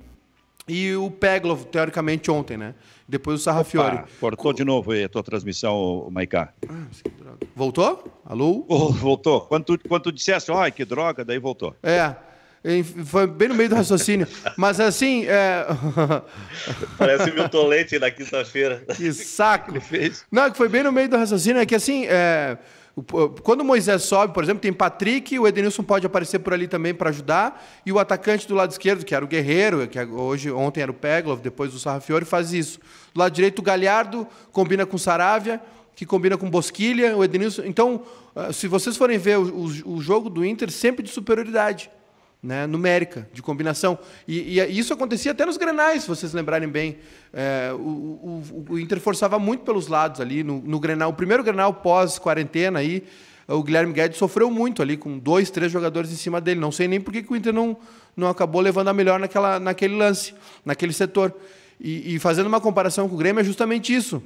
Speaker 1: e o Peglov, teoricamente, ontem, né? Depois o Sarrafiori.
Speaker 2: cortou Co... de novo aí a tua transmissão, Maiká. Ah, voltou? Alô? Oh, voltou. Quando tu, quando tu dissesse, ai, que droga, daí voltou.
Speaker 1: É. Foi bem no meio do raciocínio. Mas assim. É...
Speaker 4: Parece Milton Leite na quinta-feira.
Speaker 1: Que saco! Não, que foi bem no meio do raciocínio. É que assim. É... Quando o Moisés sobe, por exemplo, tem Patrick, o Edenilson pode aparecer por ali também para ajudar, e o atacante do lado esquerdo, que era o Guerreiro, que é, hoje ontem era o Peglov, depois o Sarrafiori, faz isso. Do lado direito, o Galhardo combina com o Saravia, que combina com Bosquilha, o Edenilson. Então, ah, se vocês forem ver o, o, o jogo do Inter, sempre de superioridade né, numérica, de combinação. E, e, isso acontecia até nos grenais, se vocês lembrarem bem. É, o, o, o, Inter forçava muito pelos lados ali no, no grenal. O primeiro grenal pós-quarentena aí. O Guilherme Guedes sofreu muito ali, com dois, três jogadores em cima dele. Não sei nem por que, o Inter não, não acabou levando a melhor naquela, naquele lance, naquele setor. E, e fazendo uma comparação com o Grêmio, é justamente isso.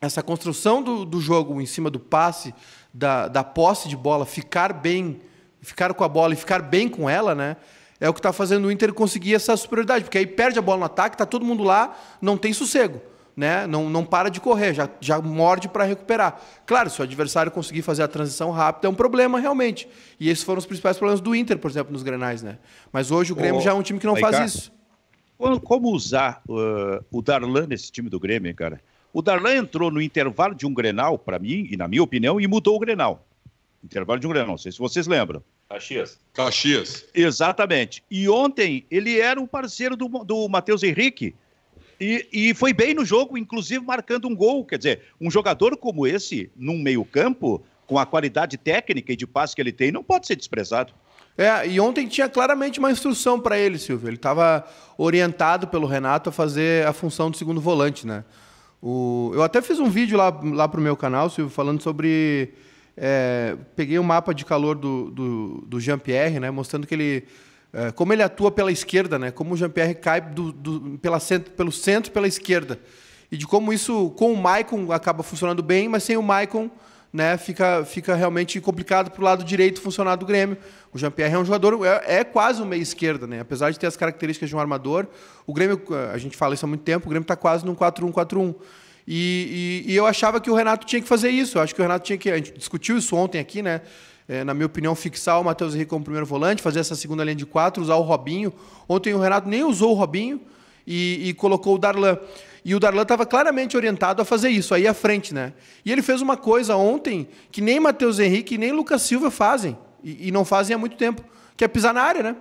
Speaker 1: Essa construção do, do jogo em cima do passe, da, da posse de bola, ficar bem ficar com a bola e ficar bem com ela, né? É o que está fazendo o Inter conseguir essa superioridade, porque aí perde a bola no ataque, está todo mundo lá, não tem sossego, né? Não, não para de correr, já, já morde para recuperar. Claro, se o adversário conseguir fazer a transição rápida, é um problema realmente. E esses foram os principais problemas do Inter, por exemplo, nos Grenais, né? Mas hoje o Grêmio oh, já é um time que não faz cá. isso.
Speaker 2: Como usar uh, o Darlan nesse time do Grêmio, cara? O Darlan entrou no intervalo de um Grenal, para mim, e na minha opinião, e mudou o Grenal. Intervalo de um grande, não sei se vocês lembram.
Speaker 3: Caxias. Caxias.
Speaker 2: Exatamente. E ontem ele era um parceiro do, do Matheus Henrique e, e foi bem no jogo, inclusive marcando um gol. Quer dizer, um jogador como esse, num
Speaker 1: meio-campo,
Speaker 2: com a qualidade técnica e de passe que ele tem, não pode ser desprezado.
Speaker 1: É, e ontem tinha claramente uma instrução para ele, Silvio. Ele estava orientado pelo Renato a fazer a função do segundo volante, né? O... Eu até fiz um vídeo lá, lá para o meu canal, Silvio, falando sobre é, peguei o um mapa de calor do, do, do Jean-Pierre, né, mostrando que ele é, como ele atua pela esquerda, né? Como o Jean-Pierre cai do, do, pela centro, pelo centro, pela esquerda. E de como isso, com o Maicon, acaba funcionando bem, mas sem o Maicon, né? Fica, fica realmente complicado para o lado direito funcionar do Grêmio. O Jean-Pierre é um jogador, é, é quase um meia esquerda, né? Apesar de ter as características de um armador, o Grêmio, a gente fala isso há muito tempo, o Grêmio está quase num 4-1-4-1. E, e, e, eu achava que o Renato tinha que fazer isso. Eu acho que o Renato tinha que. A gente discutiu isso ontem aqui, né? É, na minha opinião, fixar o Matheus Henrique como primeiro volante, fazer essa segunda linha de quatro, usar o Robinho. Ontem o Renato nem usou o Robinho e, e colocou o Darlan. E o Darlan estava claramente orientado a fazer isso, aí à frente, né? E ele fez uma coisa ontem que nem Matheus Henrique nem Lucas Silva fazem, e, e não fazem há muito tempo, que é pisar na área, né?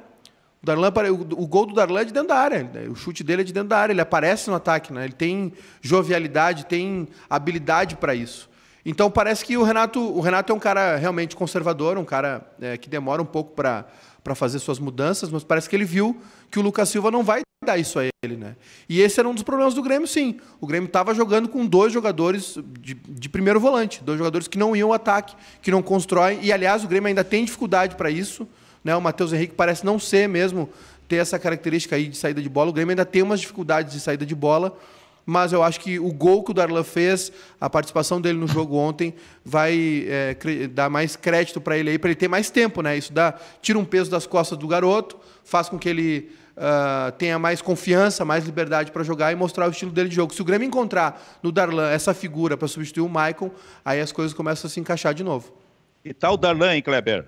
Speaker 1: O, Darlan, o, gol do Darlan é de dentro da área, né? o chute dele é de dentro da área, ele aparece no ataque, né? ele tem jovialidade, tem habilidade para isso. Então parece que o Renato, o Renato é um cara realmente conservador, um cara é, que demora um pouco para para fazer suas mudanças, mas parece que ele viu que o Lucas Silva não vai dar isso a ele, né? E esse era um dos problemas do Grêmio, sim. O Grêmio estava jogando com dois jogadores de, de, primeiro volante, dois jogadores que não iam ao ataque, que não constroem, e aliás, o Grêmio ainda tem dificuldade para isso. Né? O Matheus Henrique parece não ser mesmo ter essa característica aí de saída de bola. O Grêmio ainda tem umas dificuldades de saída de bola, mas eu acho que o gol que o Darlan fez, a participação dele no jogo ontem, vai é, dar mais crédito para ele aí, para ele ter mais tempo, né? Isso dá, tira um peso das costas do garoto, faz com que ele uh, tenha mais confiança, mais liberdade para jogar e mostrar o estilo dele de jogo. Se o Grêmio encontrar no Darlan essa figura para substituir o Maicon, aí as coisas começam a se encaixar de novo. E tal tá o Darlan, hein, Kleber?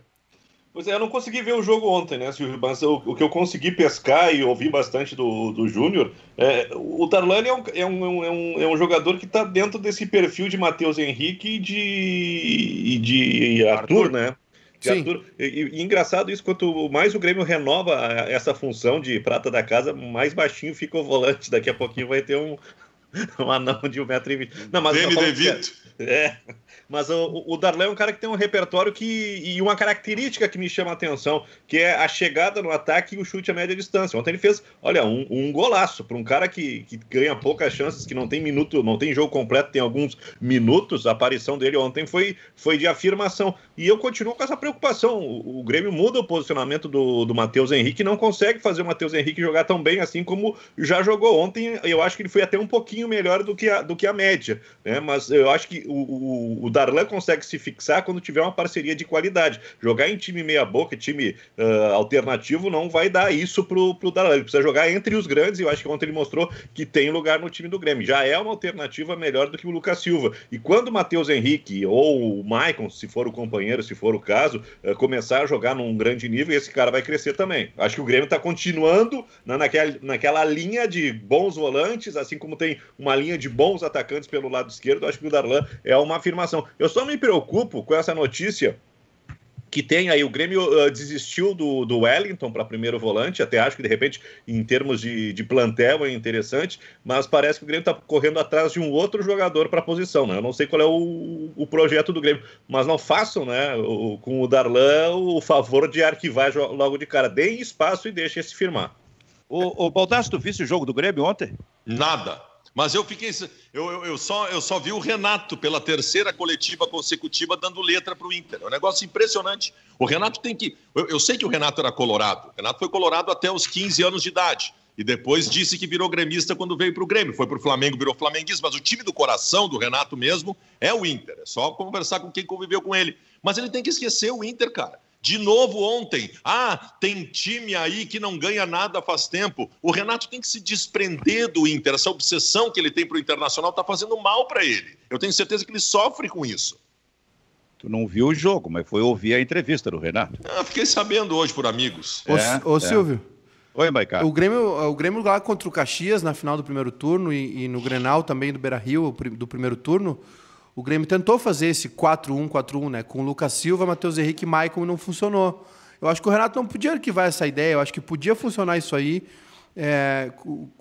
Speaker 4: Pois é, eu não consegui ver o jogo ontem, né, Silvio? Mas o, o que eu consegui pescar e ouvir bastante do, do Júnior, é, o Darlan é um, é um, é um, é um é jogador que está dentro desse perfil de Matheus Henrique e de, e de Arthur, né? Arthur. né? Arthur, e, e, engraçado isso, quanto mais o Grêmio renova essa função de prata da casa, mais baixinho fica o volante. Daqui a pouquinho vai ter um, um anão de 1,20m. Não, mas. É. Mas o, o Darlan é um cara que tem um repertório que, e uma característica que me chama a atenção, que é a chegada no ataque e o chute a média distância. Ontem ele fez, olha, um, um golaço para um cara que, que ganha poucas chances, que não tem minuto, não tem jogo completo, tem alguns minutos. A aparição dele ontem foi, foi de afirmação. E eu continuo com essa preocupação. O, o Grêmio muda o posicionamento do, do Matheus Henrique, não consegue fazer o Matheus Henrique jogar tão bem assim como já jogou ontem. Eu acho que ele foi até um pouquinho melhor do que a, do que a média, né? Mas eu acho que o, o o Darlan consegue se fixar quando tiver uma parceria de qualidade. Jogar em time meia-boca, time uh, alternativo, não vai dar isso pro, pro Darlan. Ele precisa jogar entre os grandes e eu acho que ontem ele mostrou que tem lugar no time do Grêmio. Já é uma alternativa melhor do que o Lucas Silva. E quando o Matheus Henrique ou o Maicon, se for o companheiro, se for o caso, uh, começar a jogar num grande nível, esse cara vai crescer também. Acho que o Grêmio está continuando na, naquela, naquela linha de bons volantes, assim como tem uma linha de bons atacantes pelo lado esquerdo. Acho que o Darlan é uma afirmação eu só me preocupo com essa notícia que tem aí o Grêmio uh, desistiu do, do Wellington para primeiro volante, até acho que de repente em termos de, de plantel é interessante, mas parece que o Grêmio está correndo atrás de um outro jogador para a posição, né? Eu não sei qual é o, o projeto do Grêmio, mas não façam, né, o, com o Darlan o favor de arquivar logo de cara, deem espaço e deixem se firmar. O, o Baldasso, tu visse o jogo do Grêmio ontem? Nada.
Speaker 3: Mas eu fiquei. Eu, eu, eu, só, eu só vi o Renato pela terceira coletiva consecutiva dando letra para o Inter. É um negócio impressionante. O Renato tem que. Eu, eu, sei que o Renato era colorado. O Renato foi colorado até os 15 anos de idade. E depois disse que virou gremista quando veio para o Grêmio. Foi para o Flamengo, virou flamenguista. Mas o time do coração do Renato mesmo é o Inter. É só conversar com quem conviveu com ele. Mas ele tem que esquecer o Inter, cara. De novo ontem, ah, tem time aí que não ganha nada faz tempo. O Renato tem que se desprender do Inter. Essa obsessão que ele tem para o Internacional está fazendo mal para ele. Eu tenho certeza que ele sofre com isso.
Speaker 2: Tu não viu o jogo, mas foi ouvir a entrevista do Renato.
Speaker 3: Ah, fiquei sabendo hoje por amigos.
Speaker 2: Ô, é, ô é. Silvio.
Speaker 1: Oi, Maicá. O Grêmio, o Grêmio lá contra o Caxias na final do primeiro turno e, e no Grenal também do Beira-Rio do primeiro turno, o Grêmio tentou fazer esse 4-1-4-1, né? Com Lucas Silva, Matheus Henrique e Maicon não funcionou. Eu acho que o Renato não podia arquivar essa ideia, eu acho que podia funcionar isso aí é,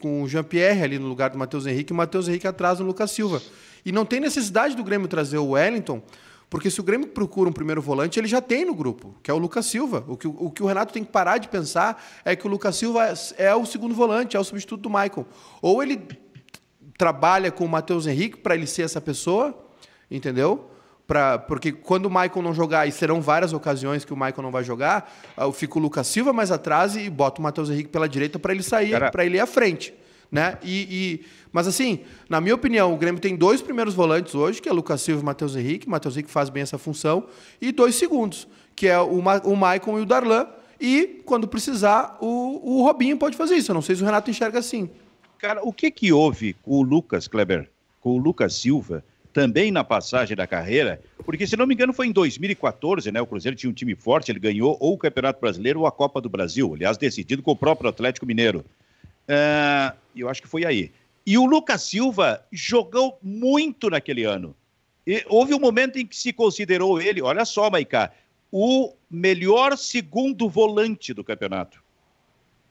Speaker 1: com o Jean-Pierre ali no lugar do Matheus Henrique e o Matheus Henrique atrás do Lucas Silva. E não tem necessidade do Grêmio trazer o Wellington, porque se o Grêmio procura um primeiro volante, ele já tem no grupo, que é o Lucas Silva. O que o, que o Renato tem que parar de pensar é que o Lucas Silva é o segundo volante, é o substituto do Maicon. Ou ele trabalha com o Matheus Henrique para ele ser essa pessoa, entendeu? Pra, porque quando o Michael não jogar, e serão várias ocasiões que o Michael não vai jogar, ah, eu fico o Lucas Silva mais atrás e boto o Matheus Henrique pela direita para ele sair, para ele ir à frente. Né? E, e, mas assim, na minha opinião, o Grêmio tem dois primeiros volantes hoje, que é Lucas Silva e Matheus Henrique. Matheus Henrique faz bem essa função. E dois segundos, que é o, Ma o Maicon e o Darlan. E, quando precisar, o, o Robinho pode fazer isso. Eu não sei se o Renato enxerga assim. Cara, o que que houve
Speaker 2: com o Lucas, Kleber, com o Lucas Silva, também na passagem da carreira, porque se não me engano foi em 2014, né? O Cruzeiro tinha um time forte, ele ganhou ou o Campeonato Brasileiro ou a Copa do Brasil, aliás, decidido com o próprio Atlético Mineiro. Uh, eu acho que foi aí. E o Lucas Silva jogou muito naquele ano. E houve um momento em que se considerou ele, olha só, Maicá, o melhor segundo volante do campeonato.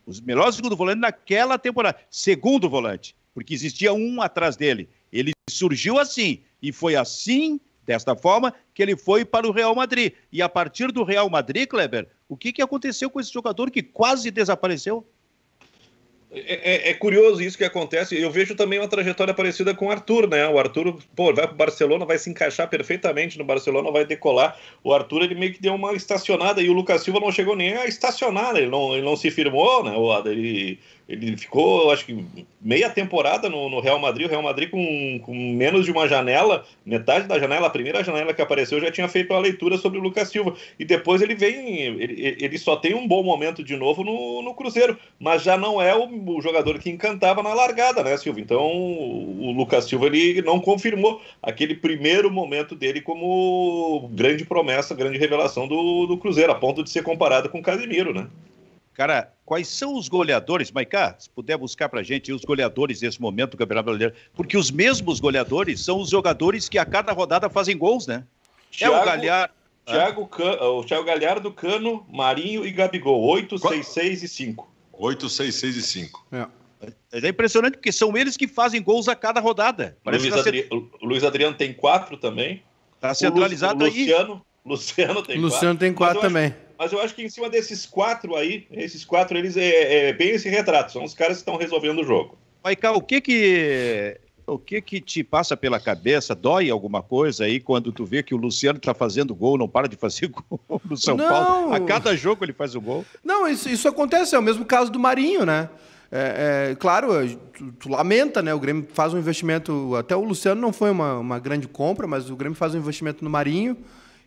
Speaker 2: Os melhores segundo volante naquela temporada. Segundo volante, porque existia um atrás dele. Ele surgiu assim, e foi assim, desta forma, que ele foi para o Real Madrid. E a partir do Real Madrid, Kleber, o que, que aconteceu com esse jogador que quase desapareceu?
Speaker 4: É, é, é, curioso isso que acontece. Eu vejo também uma trajetória parecida com o Arthur, né? O Arthur, pô, vai para o Barcelona, vai se encaixar perfeitamente no Barcelona, vai decolar. O Arthur, ele meio que deu uma estacionada e o Lucas Silva não chegou nem a estacionar, né? ele não, ele não se firmou, né? Ele ele ficou, acho que, meia temporada no, no, Real Madrid. O Real Madrid, com, com menos de uma janela, metade da janela, a primeira janela que apareceu, já tinha feito a leitura sobre o Lucas Silva. E depois ele vem, ele, ele só tem um bom momento de novo no, no Cruzeiro, mas já não é o, o, jogador que encantava na largada, né, Silva? Então, o Lucas Silva, ele não confirmou aquele primeiro momento dele como grande promessa, grande revelação do, do Cruzeiro, a ponto de ser comparado com o Casemiro, né?
Speaker 2: Cara, quais são os goleadores, Maiká, se puder buscar pra gente os goleadores nesse momento do Campeonato Brasileiro, porque os mesmos goleadores são os jogadores que a cada rodada fazem gols, né?
Speaker 4: Thiago, é o Galhardo. Thiago, Can, o Thiago Galhardo, Cano, Marinho e Gabigol. 8, Qual? 6, 6 e 5. 8, 6, 6 e 5. É. É impressionante porque são eles que fazem
Speaker 2: gols a cada rodada. Parece Luiz, tá Adri...
Speaker 4: sendo... Luiz Adriano tem 4 também. Está centralizado o Lu... o Luciano, aí. Luciano, tem 4. quatro. Luciano tem 4 também. Acho... Mas eu acho que em cima desses quatro aí, esses quatro, eles é, é bem esse retrato. São os caras que estão resolvendo o jogo. Maiká, o
Speaker 2: que que o que que te passa pela cabeça? Dói alguma coisa aí quando tu vê que o Luciano
Speaker 1: está fazendo gol, não para de fazer gol no São não. Paulo? A cada
Speaker 2: jogo ele faz o gol.
Speaker 1: Não, isso, isso acontece, é o mesmo caso do Marinho, né? É, é, claro, tu, tu, lamenta, né? O Grêmio faz um investimento. Até o Luciano não foi uma, uma grande compra, mas o Grêmio faz um investimento no Marinho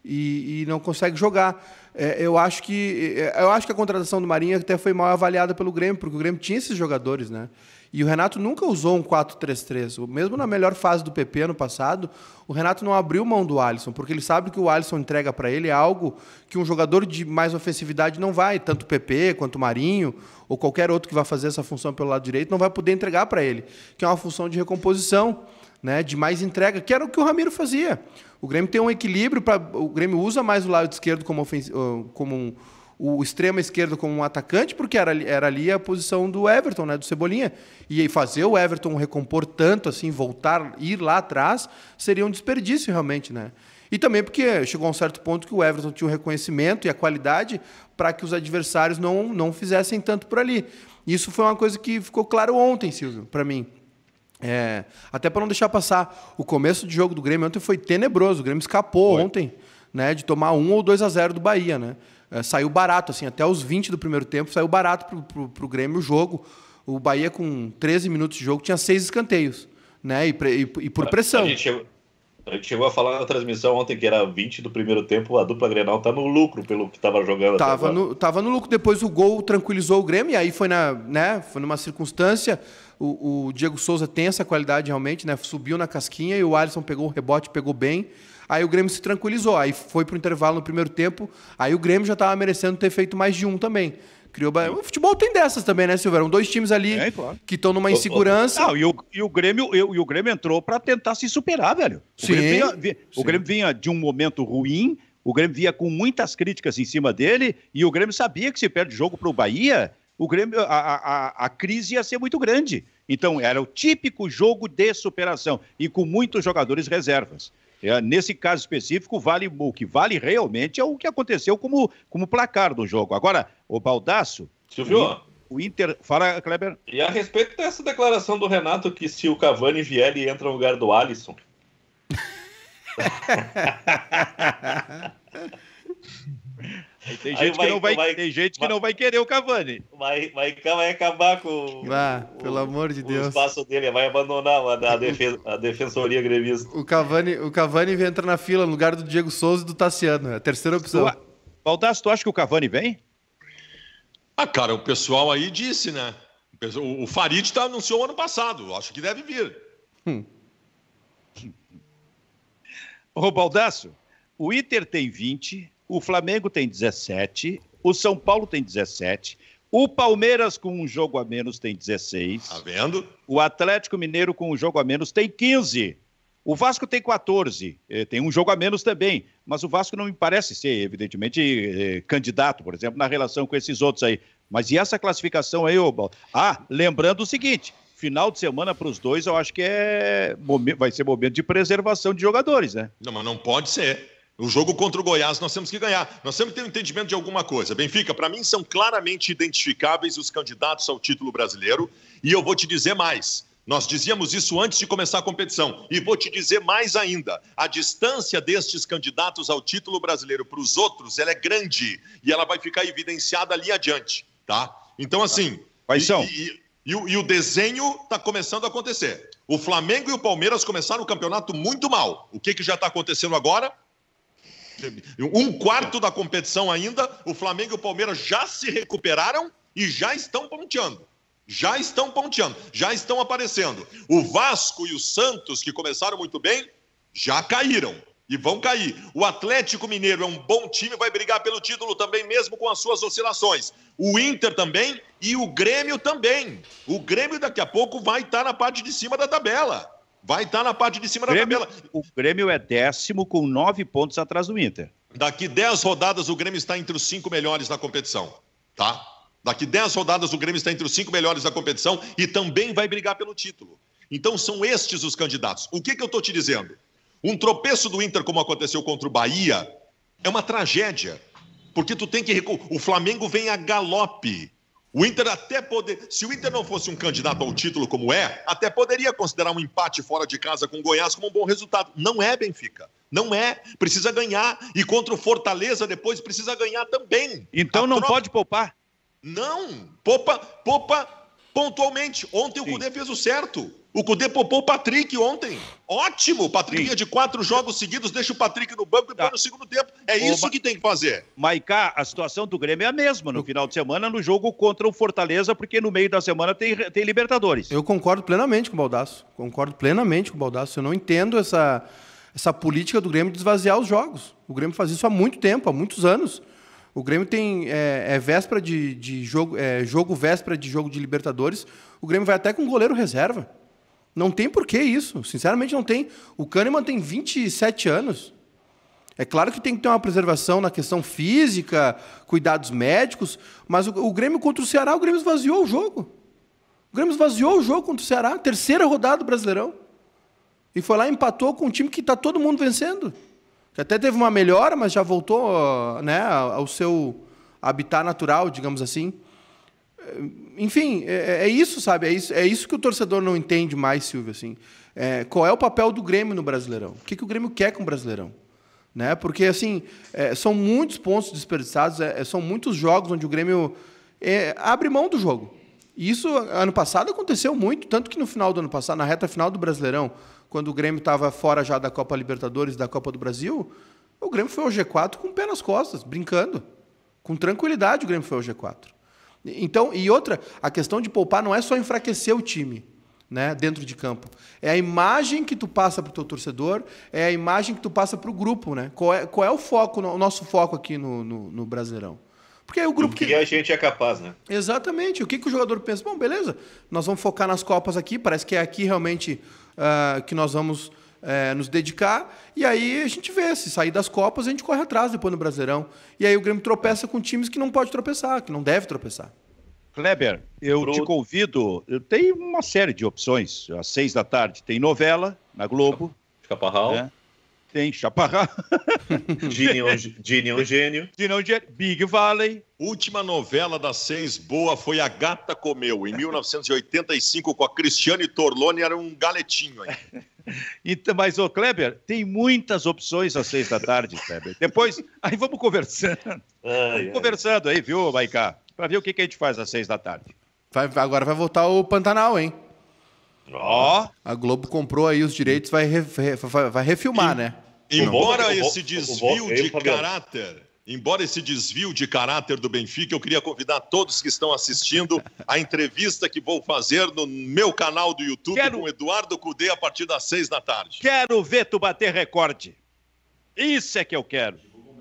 Speaker 1: e, e não consegue jogar. É, eu acho que é, eu acho que a contratação do Marinho até foi mal avaliada pelo Grêmio, porque o Grêmio tinha esses jogadores, né? E o Renato nunca usou um 4-3-3. Mesmo na melhor fase do PP ano passado, o Renato não abriu mão do Alisson, porque ele sabe que o Alisson entrega para ele algo que um jogador de mais ofensividade não vai, tanto o PP quanto o Marinho, ou qualquer outro que vai fazer essa função pelo lado direito, não vai poder entregar para ele, que é uma função de recomposição, né, de mais entrega, que era o que o Ramiro fazia. O Grêmio tem um equilíbrio para o Grêmio usa mais o lado esquerdo como ofens... Ah, como um... o extremo esquerdo como um atacante, porque era, era ali a posição do Everton, né, do Cebolinha. E fazer o Everton recompor tanto assim, voltar ir lá atrás, seria um desperdício realmente, né? E também porque chegou a um certo ponto que o Everton tinha o reconhecimento e a qualidade para que os adversários não, não fizessem tanto por ali. Isso foi uma coisa que ficou claro ontem, Silvio, para mim. É, até para não deixar passar. O começo de jogo do Grêmio ontem foi tenebroso. O Grêmio escapou foi. ontem né, de tomar 1 ou 2 a 0 do Bahia. Né? É, saiu barato, assim, até os 20 do primeiro tempo saiu barato para o Grêmio o jogo. O Bahia, com 13 minutos de jogo, tinha seis escanteios. Né? E, e, e por pressão. A
Speaker 4: gente, chegou, a gente, chegou, a falar na transmissão ontem que era 20 do primeiro tempo. A dupla Grenal está no lucro pelo que estava jogando. Tava no,
Speaker 1: tava no lucro. Depois o gol tranquilizou o Grêmio. E aí foi, na, né, foi numa circunstância o, o, Diego Souza tem essa qualidade realmente, né? Subiu na casquinha e o Alisson pegou o rebote, pegou bem. Aí o Grêmio se tranquilizou. Aí foi para o intervalo no primeiro tempo. Aí o Grêmio já estava merecendo ter feito mais de um também. Criou... O futebol tem dessas também, né, Silveira? Dois times ali é, claro. que estão numa insegurança. Não, e, o, e, o Grêmio,
Speaker 2: e, o Grêmio entrou para tentar se superar, velho. O, sim, Grêmio vinha, o Grêmio vinha de um momento ruim, o Grêmio vinha com muitas críticas em cima dele, e o Grêmio sabia que se perde jogo para o Bahia, o Grêmio, a, a, a crise ia ser muito grande. Então, era o típico jogo de superação e com muitos jogadores reservas. É, nesse caso específico, vale, o que vale realmente é o que aconteceu como, como placar do jogo. Agora, o Baldaço. Silvio. O Inter. Fala, Kleber.
Speaker 4: E a respeito dessa declaração do Renato que se o Cavani vier, ele entra no lugar do Alisson.
Speaker 1: Tem gente, que, não vai,
Speaker 4: tem gente que não vai querer o Cavani. Maicon vai acabar com
Speaker 1: ah, o, pelo amor de o Deus. o espaço
Speaker 4: dele, vai abandonar a, a defensoria grevista
Speaker 1: O Cavani, o Cavani entra na fila no lugar do Diego Souza e do Tassiano, é a terceira opção. Tu, Baldasso, tu acha que o Cavani vem?
Speaker 3: Ah, cara, o pessoal aí disse, né? O, o Farid tá, anunciou ano passado, acho que deve vir. Hum. Ô, Baldasso, o
Speaker 2: Inter tem 20, o Flamengo tem 17, o São Paulo tem 17, o Palmeiras com um jogo a menos tem 16. Tá vendo? O Atlético Mineiro com um jogo a menos tem 15. O Vasco tem 14, eh, tem um jogo a menos também, mas o Vasco não me parece ser, evidentemente, eh, candidato, por exemplo, na relação com esses outros aí. Mas e essa classificação aí, Obal? Ah, lembrando o seguinte: final de semana para os dois, eu acho que é vai ser momento de preservação de jogadores, né?
Speaker 3: Não, mas não pode ser. O jogo contra o Goiás nós temos que ganhar. Nós temos que ter um entendimento de alguma coisa. Benfica, para mim, são claramente identificáveis os candidatos ao título brasileiro. E eu vou te dizer mais. Nós dizíamos isso antes de começar a competição. E vou te dizer mais ainda: a distância destes candidatos ao título brasileiro para os outros ela é grande e ela vai ficar evidenciada ali adiante. tá? Então, tá. assim. Quais são? E, e, e, o, e o desenho está começando a acontecer. O Flamengo e o Palmeiras começaram o campeonato muito mal. O que, que já está acontecendo agora? um quarto da competição ainda, o Flamengo e o Palmeiras já se recuperaram e já estão ponteando. Já estão ponteando, já estão aparecendo. O Vasco e o Santos, que começaram muito bem, já caíram e vão cair. O Atlético Mineiro é um bom time, vai brigar pelo título também, mesmo com as suas oscilações. O Inter também e o Grêmio também. O Grêmio daqui a pouco vai estar na parte de cima da tabela vai estar tá na parte de cima Grêmio, da tabela.
Speaker 2: O Grêmio é décimo com nove pontos atrás do
Speaker 3: Inter. Daqui dez rodadas o Grêmio está entre os cinco melhores da competição, tá? Daqui dez rodadas o Grêmio está entre os cinco melhores da competição e também vai brigar pelo título. Então são estes os candidatos. O que, que eu estou te dizendo? Um tropeço do Inter, como aconteceu contra o Bahia, é uma tragédia. Porque tu tem que. O Flamengo vem a galope. O Inter até poder, se o Inter não fosse um candidato ao título como é, até poderia considerar um empate fora de casa com o Goiás como um bom resultado. Não é Benfica. Não é, precisa ganhar e contra o Fortaleza depois precisa ganhar também. Então A não troca... pode poupar? Não, poupa, poupa pontualmente. Ontem Sim. o Cudê fez o certo. O Cudê poupou o Patrick ontem. Ótimo! Patrick é de quatro jogos seguidos, deixa o Patrick no banco e tá. põe no segundo tempo. É isso que tem que fazer.
Speaker 2: Maicá, a situação do Grêmio é a mesma no final de semana, no jogo contra o Fortaleza, porque no meio da semana tem, tem Libertadores.
Speaker 1: Eu concordo plenamente com o Baldaço. Concordo plenamente com o Baldaço. Eu não entendo essa, essa política do Grêmio de esvaziar os jogos. O Grêmio faz isso há muito tempo, há muitos anos. O Grêmio tem é, é véspera de, de jogo, é, jogo véspera de jogo de Libertadores. O Grêmio vai até com goleiro reserva. Não tem porquê isso. Sinceramente, não tem. O Kahneman tem 27 anos. É claro que tem que ter uma preservação na questão física, cuidados médicos, mas o, o Grêmio contra o Ceará, o Grêmio esvaziou o jogo. O Grêmio esvaziou o jogo contra o Ceará, terceira rodada do Brasileirão. E foi lá e empatou com um time que está todo mundo vencendo. Que até teve uma melhora, mas já voltou né, ao seu habitat natural, digamos assim enfim, é, é, é, isso, sabe? É isso, é isso que o torcedor não entende mais, Silvio. Assim. É, qual é o papel do Grêmio no Brasileirão? O que, que o Grêmio quer com o Brasileirão? Né? Porque, assim, é, são muitos pontos desperdiçados, é, é, são muitos jogos onde o Grêmio abre mão do jogo. isso, ano passado, aconteceu muito, tanto que no final do ano passado, na reta final do Brasileirão, quando o Grêmio estava fora já da Copa Libertadores, da Copa do Brasil, o Grêmio foi ao G4 com o pé nas costas, brincando. Com tranquilidade o Grêmio foi ao G4. Então, e outra, a questão de poupar não é só enfraquecer o time. Né, dentro de campo. É a imagem que tu passa para o teu torcedor, é a imagem que tu passa para o grupo. Né? Qual, é, qual é o foco, o nosso foco aqui no, no, no Brasileirão? Porque é
Speaker 4: o grupo que, que... a gente é capaz, né?
Speaker 1: Exatamente. O que, que o jogador pensa? Bom, beleza, nós vamos focar nas Copas aqui, parece que é aqui realmente uh, que nós vamos é, nos dedicar. E aí a gente vê, se sair das Copas, a gente corre atrás depois no Brasileirão. E aí o Grêmio tropeça com times que não pode tropeçar, que não deve tropeçar.
Speaker 2: Kleber, eu Pro... te convido. Eu tenho uma série de opções. Às seis da tarde
Speaker 3: tem novela na Globo. Caparral. Né?
Speaker 2: tem Chaparrá,
Speaker 3: Dini é, é um gênio. Dini é um gênio. Big Valley. Última novela das seis boa foi A Gata Comeu, em 1985, com a Cristiane Torloni era um galetinho
Speaker 4: aí.
Speaker 2: Então, mas, ô Kleber, tem muitas opções às seis da tarde, Kleber.
Speaker 1: Depois, aí vamos conversando. Ai,
Speaker 4: vamos
Speaker 2: ai. conversando aí, viu, Maicá? Para ver o que, que a gente faz
Speaker 1: às seis da tarde. Vai, agora vai voltar o Pantanal, hein? Ó. A Globo comprou aí os direitos, vai, re, vai refilmar, e, né? Embora esse
Speaker 3: desvio de caráter. Embora esse desvio de caráter do Benfica, eu queria convidar todos que estão assistindo a entrevista que vou fazer no meu canal do YouTube Quero... com Eduardo Cudê a partir das seis da tarde. Quero ver tu bater recorde. Isso é que eu quero.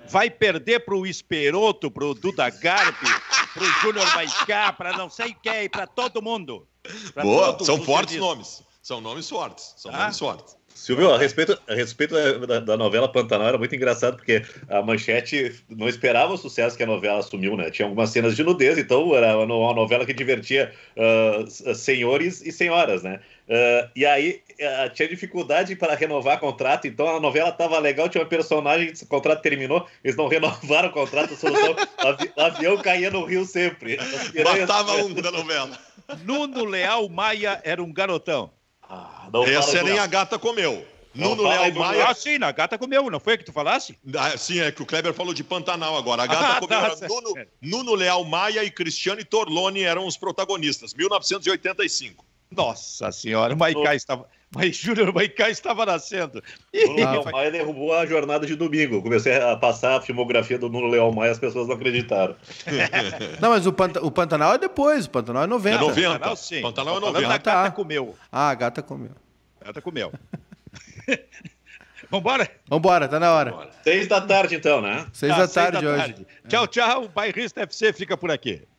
Speaker 2: Vai perder pro Esperoto, pro Duda Garbi, pro Júnior Baixá,
Speaker 3: para não sei quem, para todo mundo. Boa, são fortes nomes. São nomes fortes. São ah. nomes fortes.
Speaker 4: Silvio, a respeito, a respeito eh, da, da, novela Pantanal era muito engraçado, porque a manchete não esperava o sucesso que a novela assumiu, né? Tinha algumas cenas de nudez, então era uma novela que divertia uh, senhores e senhoras, né? Uh, e aí uh, tinha dificuldade para renovar contrato, então a novela estava legal, tinha uma personagem, o contrato terminou, eles não renovaram o contrato, o avião caía no rio sempre. Matava um da novela. Nuno Leal Maia era um garotão. Ah,
Speaker 2: Essa nem a
Speaker 3: gata comeu. Nuno Leal Maia. Ah, sim, a gata comeu, não foi a que tu falasse? Ah, sim, é que o Kleber falou de Pantanal agora. A gata ah, comeu. Tá, Nuno, Nuno, Leal Maia e Cristiane Torloni eram os protagonistas, 1985. Nossa
Speaker 4: senhora, o Maicá estava
Speaker 1: mas Júnior Maiká estava nascendo.
Speaker 4: E... O Leão Maia derrubou a jornada de domingo. Comecei a passar a filmografia do Nuno Leal Maia, as pessoas não acreditaram.
Speaker 1: não, mas o, Pant o, Pantanal é depois, o Pantanal é 90. É 90, Pantanal,
Speaker 4: sim. Pantanal é 90. a gata tá. comeu.
Speaker 1: Ah, a gata comeu.
Speaker 2: A gata comeu.
Speaker 1: Vambora? Vambora, tá na hora. Vambora.
Speaker 4: Seis da tarde, então, né? Seis, tá, da, tarde seis da tarde hoje. Tchau, tchau. O Bairrista FC fica por aqui.